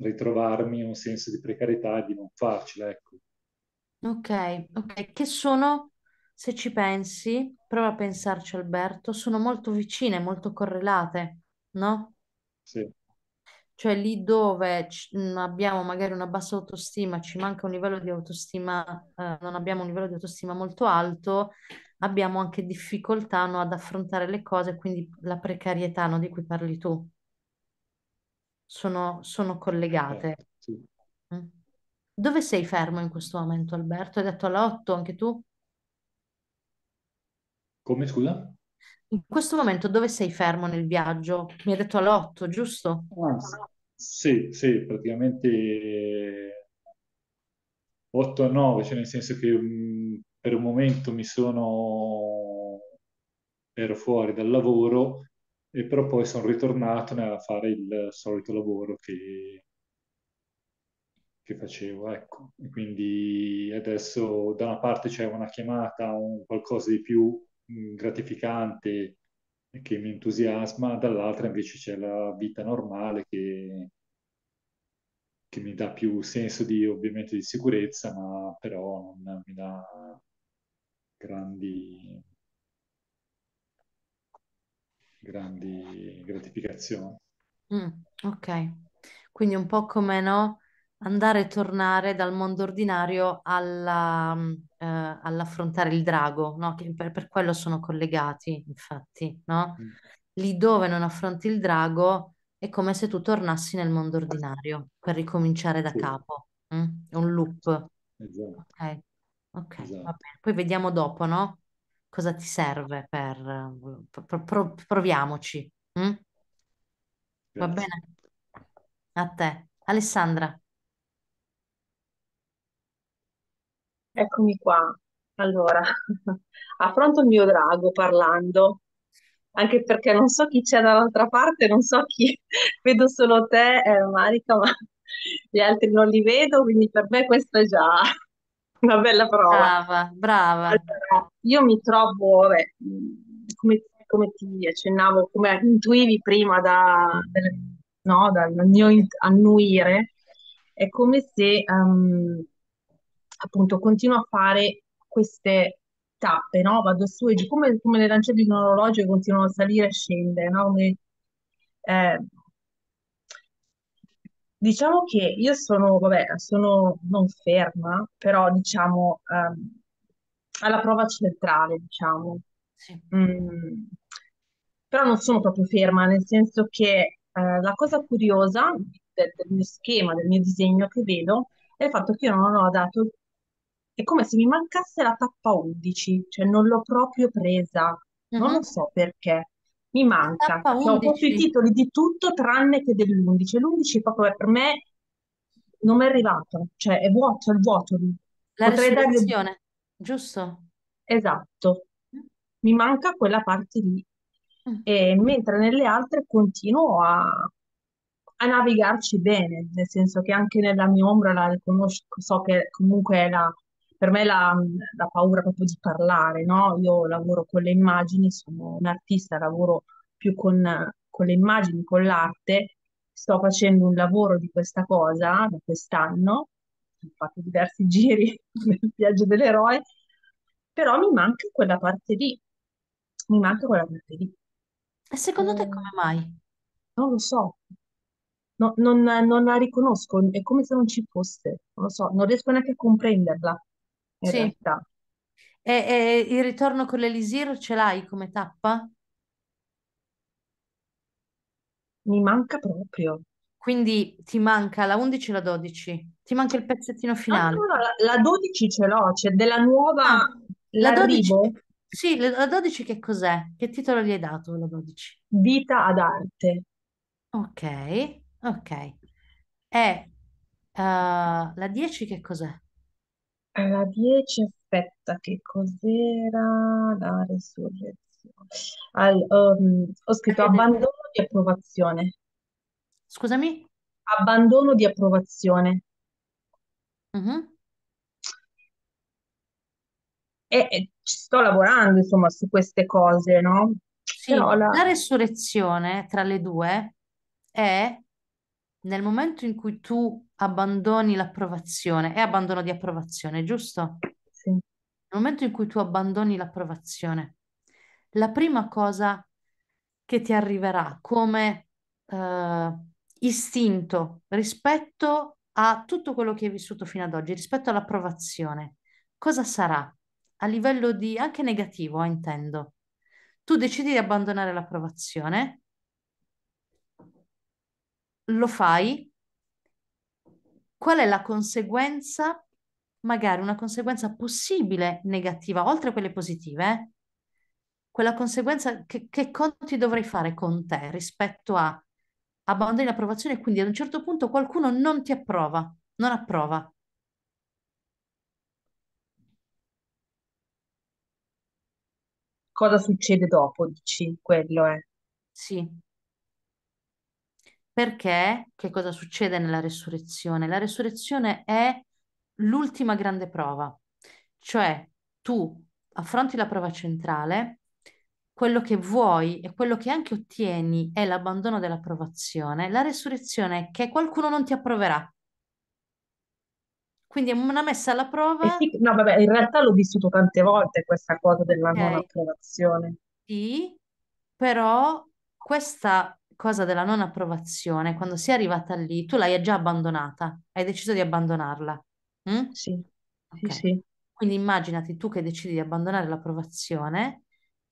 ritrovarmi un senso di precarietà e di non farcela, ecco. Ok, ok, che sono, se ci pensi, prova a pensarci Alberto, sono molto vicine, molto correlate, no? Sì. Cioè lì dove mm, abbiamo magari una bassa autostima, ci manca un livello di autostima, eh, non abbiamo un livello di autostima molto alto, abbiamo anche difficoltà no, ad affrontare le cose, quindi la precarietà no, di cui parli tu sono, sono collegate. Eh, sì. Mm. Dove sei fermo in questo momento, Alberto? Hai detto alla anche tu? Come scusa? In questo momento dove sei fermo nel viaggio? Mi hai detto alla giusto? Ah, sì, sì, praticamente 8 a 9, cioè nel senso che mm, per un momento mi sono ero fuori dal lavoro e però poi sono ritornato a fare il solito lavoro che, che facevo, ecco. E quindi adesso da una parte c'è una chiamata, un qualcosa di più mm, gratificante che mi entusiasma, dall'altra invece c'è la vita normale che, che mi dà più senso di, ovviamente di sicurezza, ma però non mi dà grandi grandi gratificazioni. Mm, ok, quindi un po' come no, andare e tornare dal mondo ordinario alla, mm, eh, all'affrontare il drago, no? che per, per, quello sono collegati, infatti, no? Mm. Lì dove non affronti il drago è come se tu tornassi nel mondo ordinario per ricominciare da sì. capo, mm? un loop. Esatto. Ok, okay esatto. Poi vediamo dopo, no? cosa ti serve per... Ehm, pro, pro, proviamoci. Mm? Va bene? A te. Alessandra. Eccomi qua. Allora, affronto il mio drago parlando, anche perché non so chi c'è dall'altra parte, non so chi, vedo solo te, eh, Marica, ma gli altri non li vedo, quindi per me questo è già una bella parola. Brava, brava. Allora, io mi trovo, vabbè, come, come, ti accennavo, come intuivi prima da, no, dal mio annuire, è come se um, appunto continuo a fare queste tappe, no? Vado su e giù, come, come le lancette di un orologio che continuano a salire e scendere, no? Come, eh, Diciamo che io sono, vabbè, sono non ferma, però diciamo ehm, alla prova centrale, diciamo. Mm, però non sono proprio ferma, nel senso che eh, la cosa curiosa del, del mio schema, del mio disegno che vedo, è il fatto che io non ho dato, è come se mi mancasse la tappa 11, cioè non l'ho proprio presa, non mm-hmm. lo Mhm. so perché mi manca. Ho proprio i titoli di tutto tranne che dell'11. L'11 proprio per me non mi è arrivato, cioè è vuoto, è vuoto. La Potrei resurrezione, dargli... giusto? Esatto. Mi manca quella parte lì. Mm. E, mentre nelle altre continuo a, a, navigarci bene, nel senso che anche nella mia ombra la riconosco, so che comunque è la, per me la, la paura proprio di parlare, no? Io lavoro con le immagini, sono un artista, lavoro più con, con le immagini, con l'arte, sto facendo un lavoro di questa cosa da quest'anno, ho fatto diversi giri nel viaggio dell'eroe, però mi manca quella parte lì, mi manca quella parte lì. E secondo te eh, come mai? Non lo so, no, non, non la riconosco, è come se non ci fosse, non lo so, non riesco neanche a comprenderla in Sì. realtà. E, e il ritorno con l'Elisir ce l'hai come tappa? Mi manca proprio. Quindi ti manca la 11 e la 12. Ti manca il pezzettino finale. no, no, la, la 12 ce l'ho, c'è della Ah, nuova, la 12. l'arrivo, Sì, la 12 che cos'è? Che titolo gli hai dato la 12? vita ad arte. Ok, ok. E eh, la 10 che cos'è? Alla 10, aspetta, che cos'era la risurrezione? Al- ehm, ho scritto abbandono di approvazione. Scusami? Abbandono di approvazione. Mm-hmm. E, e ci sto lavorando, insomma, su queste cose, no? Però la... la resurrezione tra le due è nel momento in cui tu abbandoni l'approvazione, è abbandono di approvazione, giusto? Sì. Nel momento in cui tu abbandoni l'approvazione, la prima cosa che ti arriverà come eh, istinto rispetto a tutto quello che hai vissuto fino ad oggi, rispetto all'approvazione, cosa sarà? A livello di anche negativo, intendo. Tu decidi di abbandonare l'approvazione lo fai, qual è la conseguenza, magari una conseguenza possibile negativa, oltre a quelle positive, eh? quella conseguenza che, che conti dovrei fare con te rispetto a abbandoni l'approvazione, quindi ad un certo punto qualcuno non ti approva, non approva. Cosa succede dopo? Dici, quello è. Sì. Perché che cosa succede nella resurrezione? La resurrezione è l'ultima grande prova, cioè tu affronti la prova centrale, quello che vuoi e quello che anche ottieni è l'abbandono dell'approvazione, la resurrezione è che qualcuno non ti approverà. Quindi è una messa alla prova. Sì, no, vabbè, in realtà l'ho vissuto tante volte questa cosa della okay. non approvazione. Sì, però questa cosa della non approvazione, quando sei arrivata lì, tu l'hai già abbandonata, hai deciso di abbandonarla. Mm? Sì. Okay. sì, Quindi immaginati tu che decidi di abbandonare l'approvazione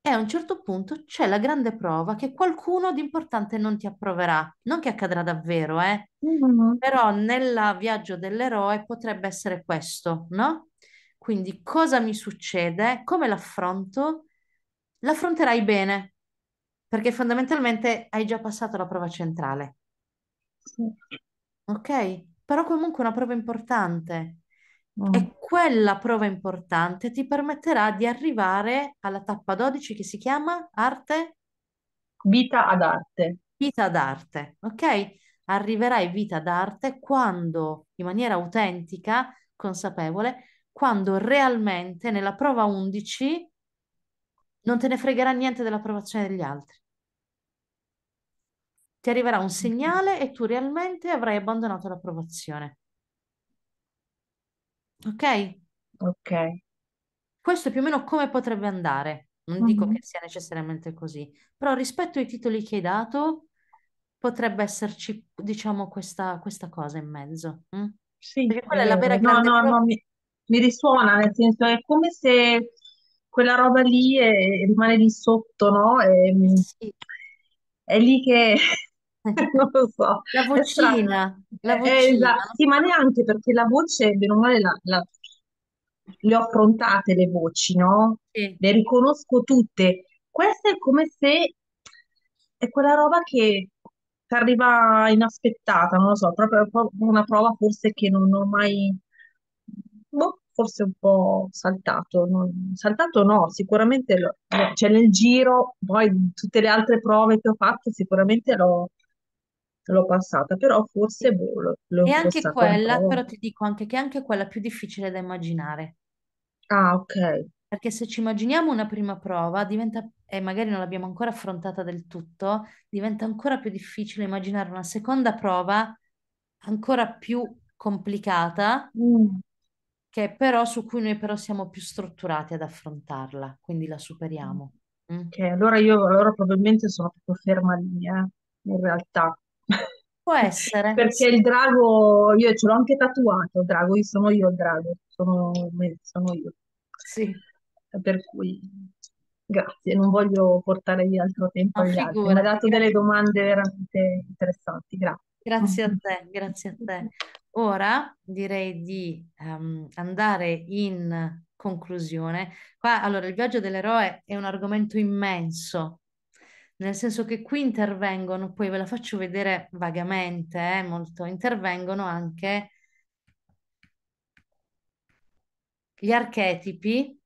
e a un certo punto c'è la grande prova che qualcuno di importante non ti approverà. Non che accadrà davvero, eh? Mm-hmm. Però nel viaggio dell'eroe potrebbe essere questo, no? Quindi cosa mi succede? Come l'affronto? L'affronterai bene, perché fondamentalmente hai già passato la prova centrale. Sì. Ok? Però comunque una prova importante. Mm. E quella prova importante ti permetterà di arrivare alla tappa 12 che si chiama arte? Vita ad arte. Vita ad arte, ok? Arriverai vita ad arte quando, in maniera autentica, consapevole, quando realmente nella prova 11 non te ne fregherà niente dell'approvazione degli altri. Ti arriverà un segnale e tu realmente avrai abbandonato l'approvazione. Ok? Ok. Questo è più o meno come potrebbe andare. Non mm-hmm. dico che sia necessariamente così, però rispetto ai titoli che hai dato potrebbe esserci, diciamo, questa, questa cosa in mezzo. Hm? Sì, Perché quella è la vera no, No, no, mi, mi risuona, nel senso è come se quella roba lì e rimane lì sotto, no? E, sì. È lì che non lo so. La vocina, la eh, esatto. vocina. Eh, Sì, ma neanche perché la voce, meno male, la, la... le ho affrontate le voci, no? Sì. Le riconosco tutte. Questa è come se è quella roba che ti arriva inaspettata, non lo so, proprio una prova forse che non ho mai... Boh, forse un po' saltato, non, saltato no, sicuramente lo, cioè nel giro, poi tutte le altre prove che ho fatto sicuramente l'ho, passata, però forse boh, l'ho, E anche quella, però ti dico anche che anche quella più difficile da immaginare. Ah, ok. Perché se ci immaginiamo una prima prova, diventa, e magari non l'abbiamo ancora affrontata del tutto, diventa ancora più difficile immaginare una seconda prova ancora più complicata mm che però su cui noi però siamo più strutturati ad affrontarla, quindi la superiamo. Mm. Mm? Ok, allora io allora probabilmente sono proprio ferma lì, eh, in realtà. Può essere. Perché il drago, io ce l'ho anche tatuato, drago, io sono io il drago, sono, sono io. Sì. Per cui grazie, non voglio portare via altro tempo agli altri. Mi ha dato delle domande veramente interessanti, grazie. Grazie a te, grazie a te. Ora direi di um, andare in conclusione. Qua, allora, il viaggio dell'eroe è un argomento immenso, nel senso che qui intervengono, poi ve la faccio vedere vagamente, eh, molto, intervengono anche gli archetipi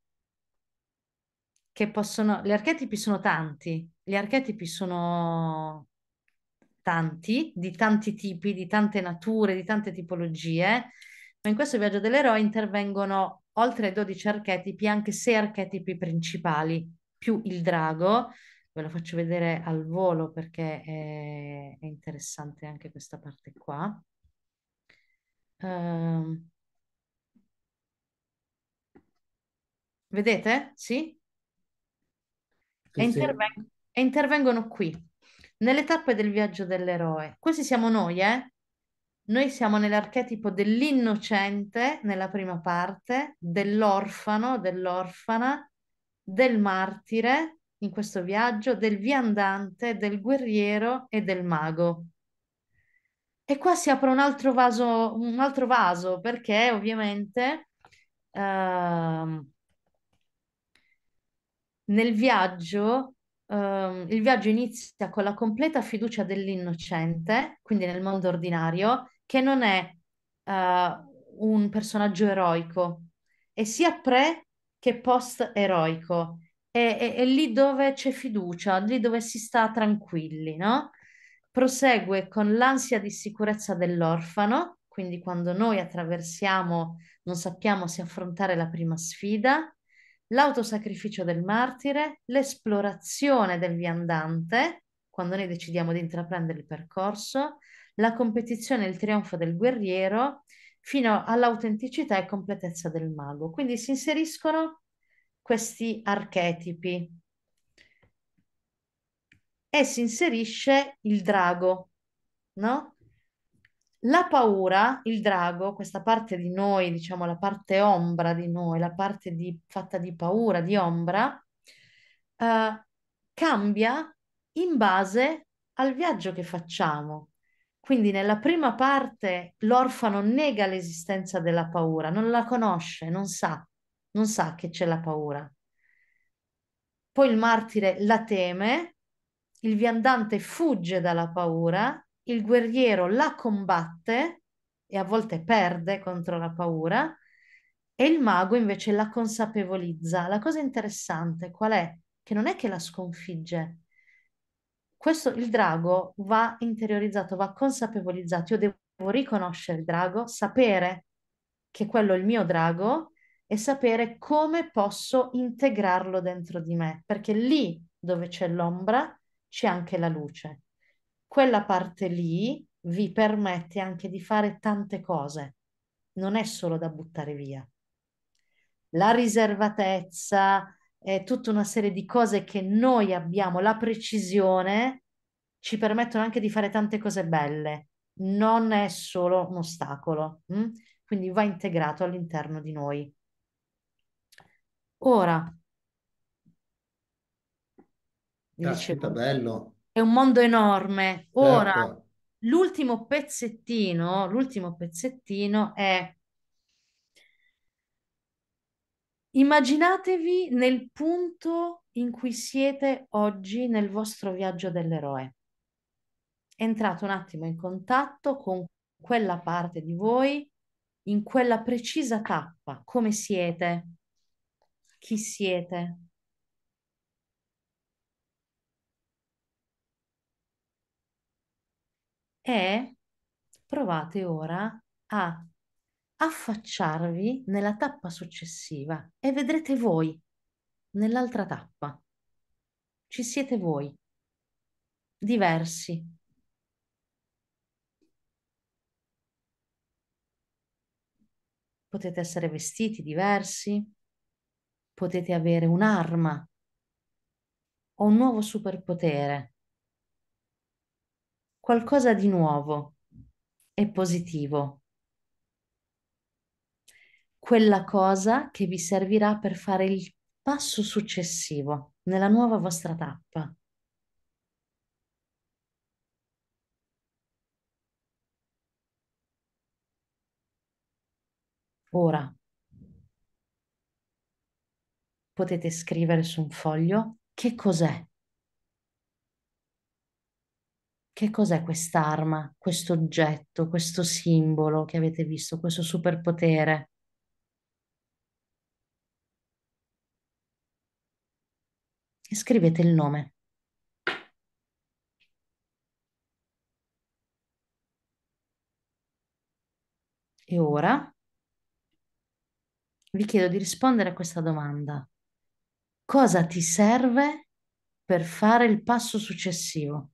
che possono, gli archetipi sono tanti, gli archetipi sono tanti, di tanti tipi, di tante nature, di tante tipologie, ma in questo viaggio dell'eroe intervengono oltre ai 12 archetipi anche 6 archetipi principali, più il drago, ve lo faccio vedere al volo perché è, è interessante anche questa parte qua. Uh, vedete? Sì? sì, e, interven- e intervengono qui nelle tappe del viaggio dell'eroe. Questi siamo noi, eh? Noi siamo nell'archetipo dell'innocente nella prima parte, dell'orfano, dell'orfana, del martire in questo viaggio, del viandante, del guerriero e del mago. E qua si apre un altro vaso, un altro vaso perché ovviamente uh, nel viaggio Ehm, il viaggio inizia con la completa fiducia dell'innocente, quindi nel mondo ordinario, che non è eh, un personaggio eroico, è sia pre che post eroico. È, è, è, lì dove c'è fiducia, lì dove si sta tranquilli, no? Prosegue con l'ansia di sicurezza dell'orfano, quindi quando noi attraversiamo, non sappiamo se affrontare la prima sfida, l'autosacrificio del martire, l'esplorazione del viandante, quando noi decidiamo di intraprendere il percorso, la competizione e il trionfo del guerriero, fino all'autenticità e completezza del mago. Quindi si inseriscono questi archetipi e si inserisce il drago, no? La paura, il drago, questa parte di noi, diciamo la parte ombra di noi, la parte di, fatta di paura, di ombra, eh, cambia in base al viaggio che facciamo. Quindi nella prima parte l'orfano nega l'esistenza della paura, non la conosce, non sa, non sa che c'è la paura. Poi il martire la teme, il viandante fugge dalla paura il guerriero la combatte e a volte perde contro la paura e il mago invece la consapevolizza. La cosa interessante qual è? Che non è che la sconfigge. Questo, il drago va interiorizzato, va consapevolizzato. Io devo riconoscere il drago, sapere che quello è il mio drago e sapere come posso integrarlo dentro di me, perché lì dove c'è l'ombra c'è anche la luce quella parte lì vi permette anche di fare tante cose, non è solo da buttare via. La riservatezza, eh, tutta una serie di cose che noi abbiamo, la precisione, ci permettono anche di fare tante cose belle, non è solo un ostacolo, mh? Mm? quindi va integrato all'interno di noi. Ora, mi dicevo, bello, è un mondo enorme. Ora, Certo. l'ultimo pezzettino, l'ultimo pezzettino è immaginatevi nel punto in cui siete oggi nel vostro viaggio dell'eroe. Entrate un attimo in contatto con quella parte di voi, in quella precisa tappa, come siete, chi siete. è provate ora a affacciarvi nella tappa successiva e vedrete voi nell'altra tappa. Ci siete voi, diversi. Potete essere vestiti diversi, potete avere un'arma o un nuovo superpotere qualcosa di nuovo e positivo. Quella cosa che vi servirà per fare il passo successivo nella nuova vostra tappa. Ora potete scrivere su un foglio che cos'è che cos'è quest'arma, questo oggetto, questo simbolo che avete visto, questo superpotere. E scrivete il nome. E ora vi chiedo di rispondere a questa domanda. Cosa ti serve per fare il passo successivo?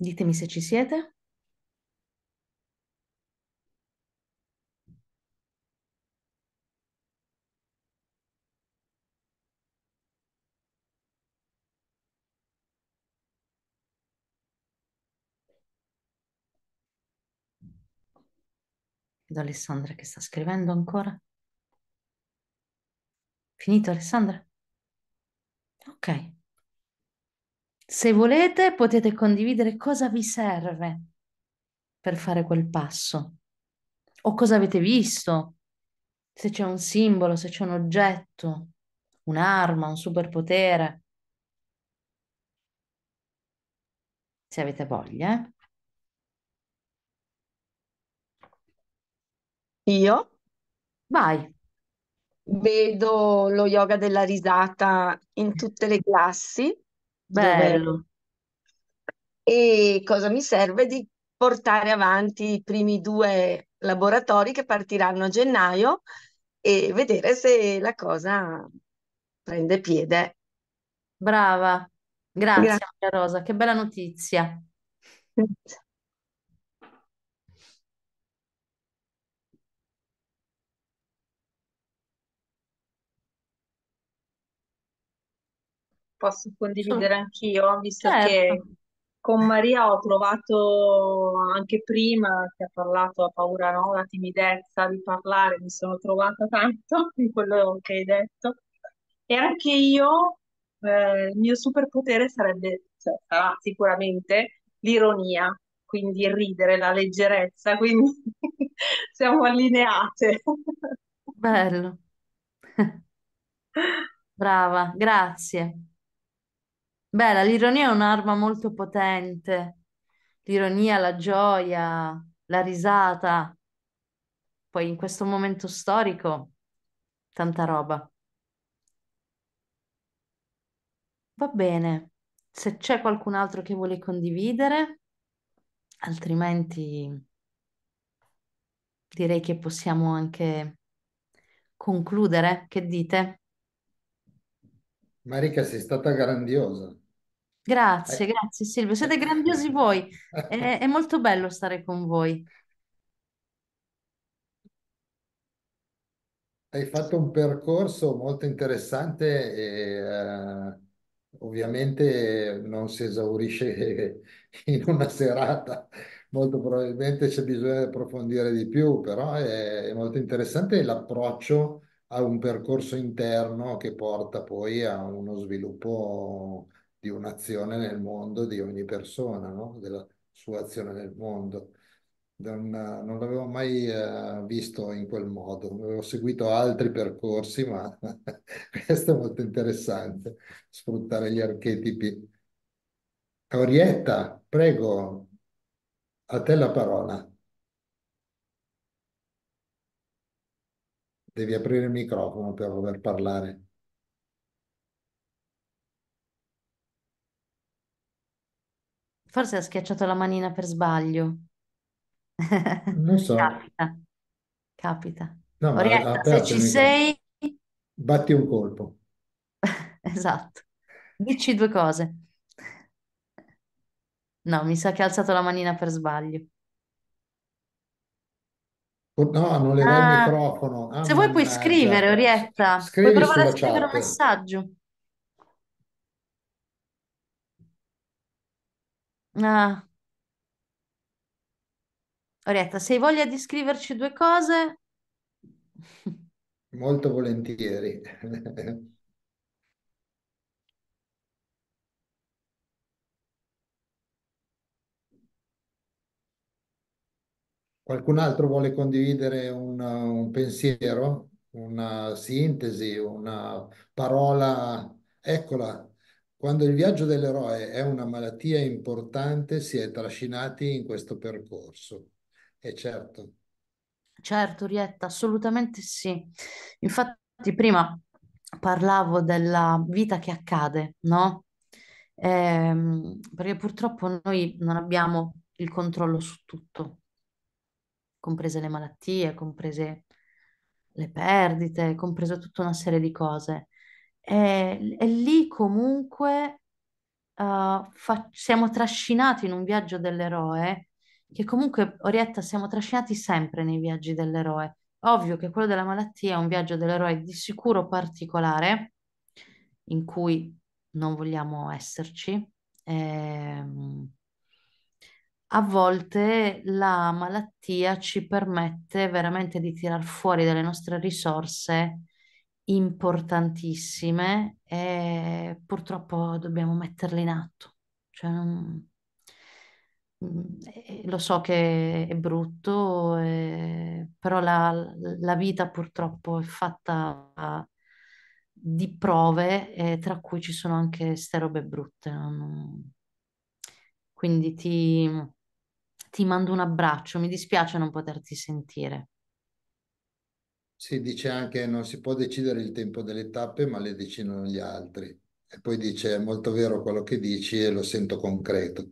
Ditemi se ci siete. Vedo Alessandra che sta scrivendo ancora. Finito Alessandra? Ok. Se volete potete condividere cosa vi serve per fare quel passo o cosa avete visto, se c'è un simbolo, se c'è un oggetto, un'arma, un superpotere. Se avete voglia. Eh. Io Vai. vedo lo yoga della risata in tutte le classi dove Bello. e cosa mi serve? Di portare avanti i primi due laboratori che partiranno a gennaio e vedere se la cosa prende piede. Brava. Grazie, Gra- Maria Rosa, che bella notizia. posso condividere sì. anch'io, visto Certo. che con Maria ho provato anche prima, che ha parlato a paura, no? La timidezza di parlare, mi sono trovata tanto in quello che hai detto. E anche io, eh, il mio superpotere sarebbe, cioè, sarà sicuramente l'ironia, quindi il ridere, la leggerezza, quindi siamo allineate. Bello. Brava, grazie. Beh, l'ironia è un'arma molto potente. L'ironia, la gioia, la risata. Poi in questo momento storico, tanta roba. Va bene. Se c'è qualcun altro che vuole condividere, altrimenti direi che possiamo anche concludere. Che dite? Marica, sei stata grandiosa. Grazie, grazie Silvio, siete grandiosi voi, è, è molto bello stare con voi. Hai fatto un percorso molto interessante e eh, ovviamente non si esaurisce in una serata, molto probabilmente c'è bisogno di approfondire di più, però è, è molto interessante l'approccio a un percorso interno che porta poi a uno sviluppo di un'azione nel mondo di ogni persona, no? della sua azione nel mondo. Non, non l'avevo mai eh, visto in quel modo, avevo seguito altri percorsi, ma questo è molto interessante, sfruttare gli archetipi. Orietta, prego, a te la parola. Devi aprire il microfono per poter parlare. Forse ha schiacciato la manina per sbaglio. Non so. Capita. Capita. No, Orietta, se ci il sei, Batti un colpo. esatto. Dici due cose. No, mi sa che ha alzato la manina per sbaglio. No, non le do il Ah, microfono. Ah, se vuoi puoi scrivere, Orietta, puoi Scrivi provare a sulla scrivere un chat. messaggio. Ah, Orietta, se hai voglia di scriverci due cose... Molto volentieri. Qualcun altro vuole condividere un, un pensiero, una sintesi, una parola? Eccola, quando il viaggio dell'eroe è una malattia importante, si è trascinati in questo percorso. È eh, certo. Certo, Rietta, assolutamente sì. Infatti, prima parlavo della vita che accade, no? Ehm, perché purtroppo noi non abbiamo il controllo su tutto comprese le malattie, comprese le perdite, compresa tutta una serie di cose. E, e lì comunque uh, fa- siamo trascinati in un viaggio dell'eroe, che comunque, Orietta, siamo trascinati sempre nei viaggi dell'eroe. Ovvio che quello della malattia è un viaggio dell'eroe di sicuro particolare, in cui non vogliamo esserci. Ehm, a volte la malattia ci permette veramente di tirar fuori delle nostre risorse importantissime e purtroppo dobbiamo metterle in atto. Cioè, non... Mm, eh, lo so che è brutto, eh, però la, la, vita purtroppo è fatta ah, di prove, eh, tra cui ci sono anche ste robe brutte. Non... Quindi ti, ti mando un abbraccio, mi dispiace non poterti sentire. Si dice anche non si può decidere il tempo delle tappe, ma le decidono gli altri. E poi dice è molto vero quello che dici e lo sento concreto.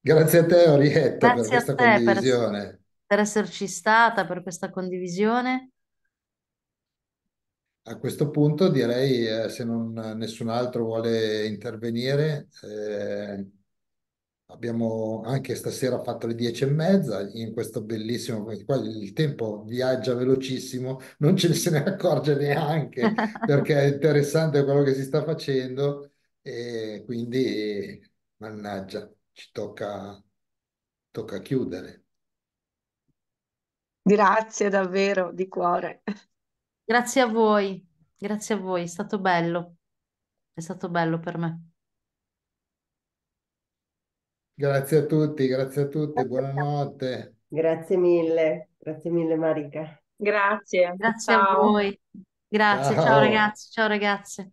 Grazie a te Orietta Grazie per questa a te per, per esserci stata, per questa condivisione a questo punto direi, eh, se non, nessun altro vuole intervenire, eh, abbiamo anche stasera fatto le dieci e mezza in questo bellissimo, il tempo viaggia velocissimo, non ce ne se ne accorge neanche perché è interessante quello che si sta facendo e quindi mannaggia, ci tocca, tocca chiudere. Grazie davvero di cuore. Grazie a voi, grazie a voi, è stato bello, è stato bello per me. Grazie a tutti, grazie a tutti, buonanotte. Grazie mille, grazie mille Marica. Grazie. Grazie ciao. a voi. Grazie, ciao. ciao ragazzi, ciao ragazze.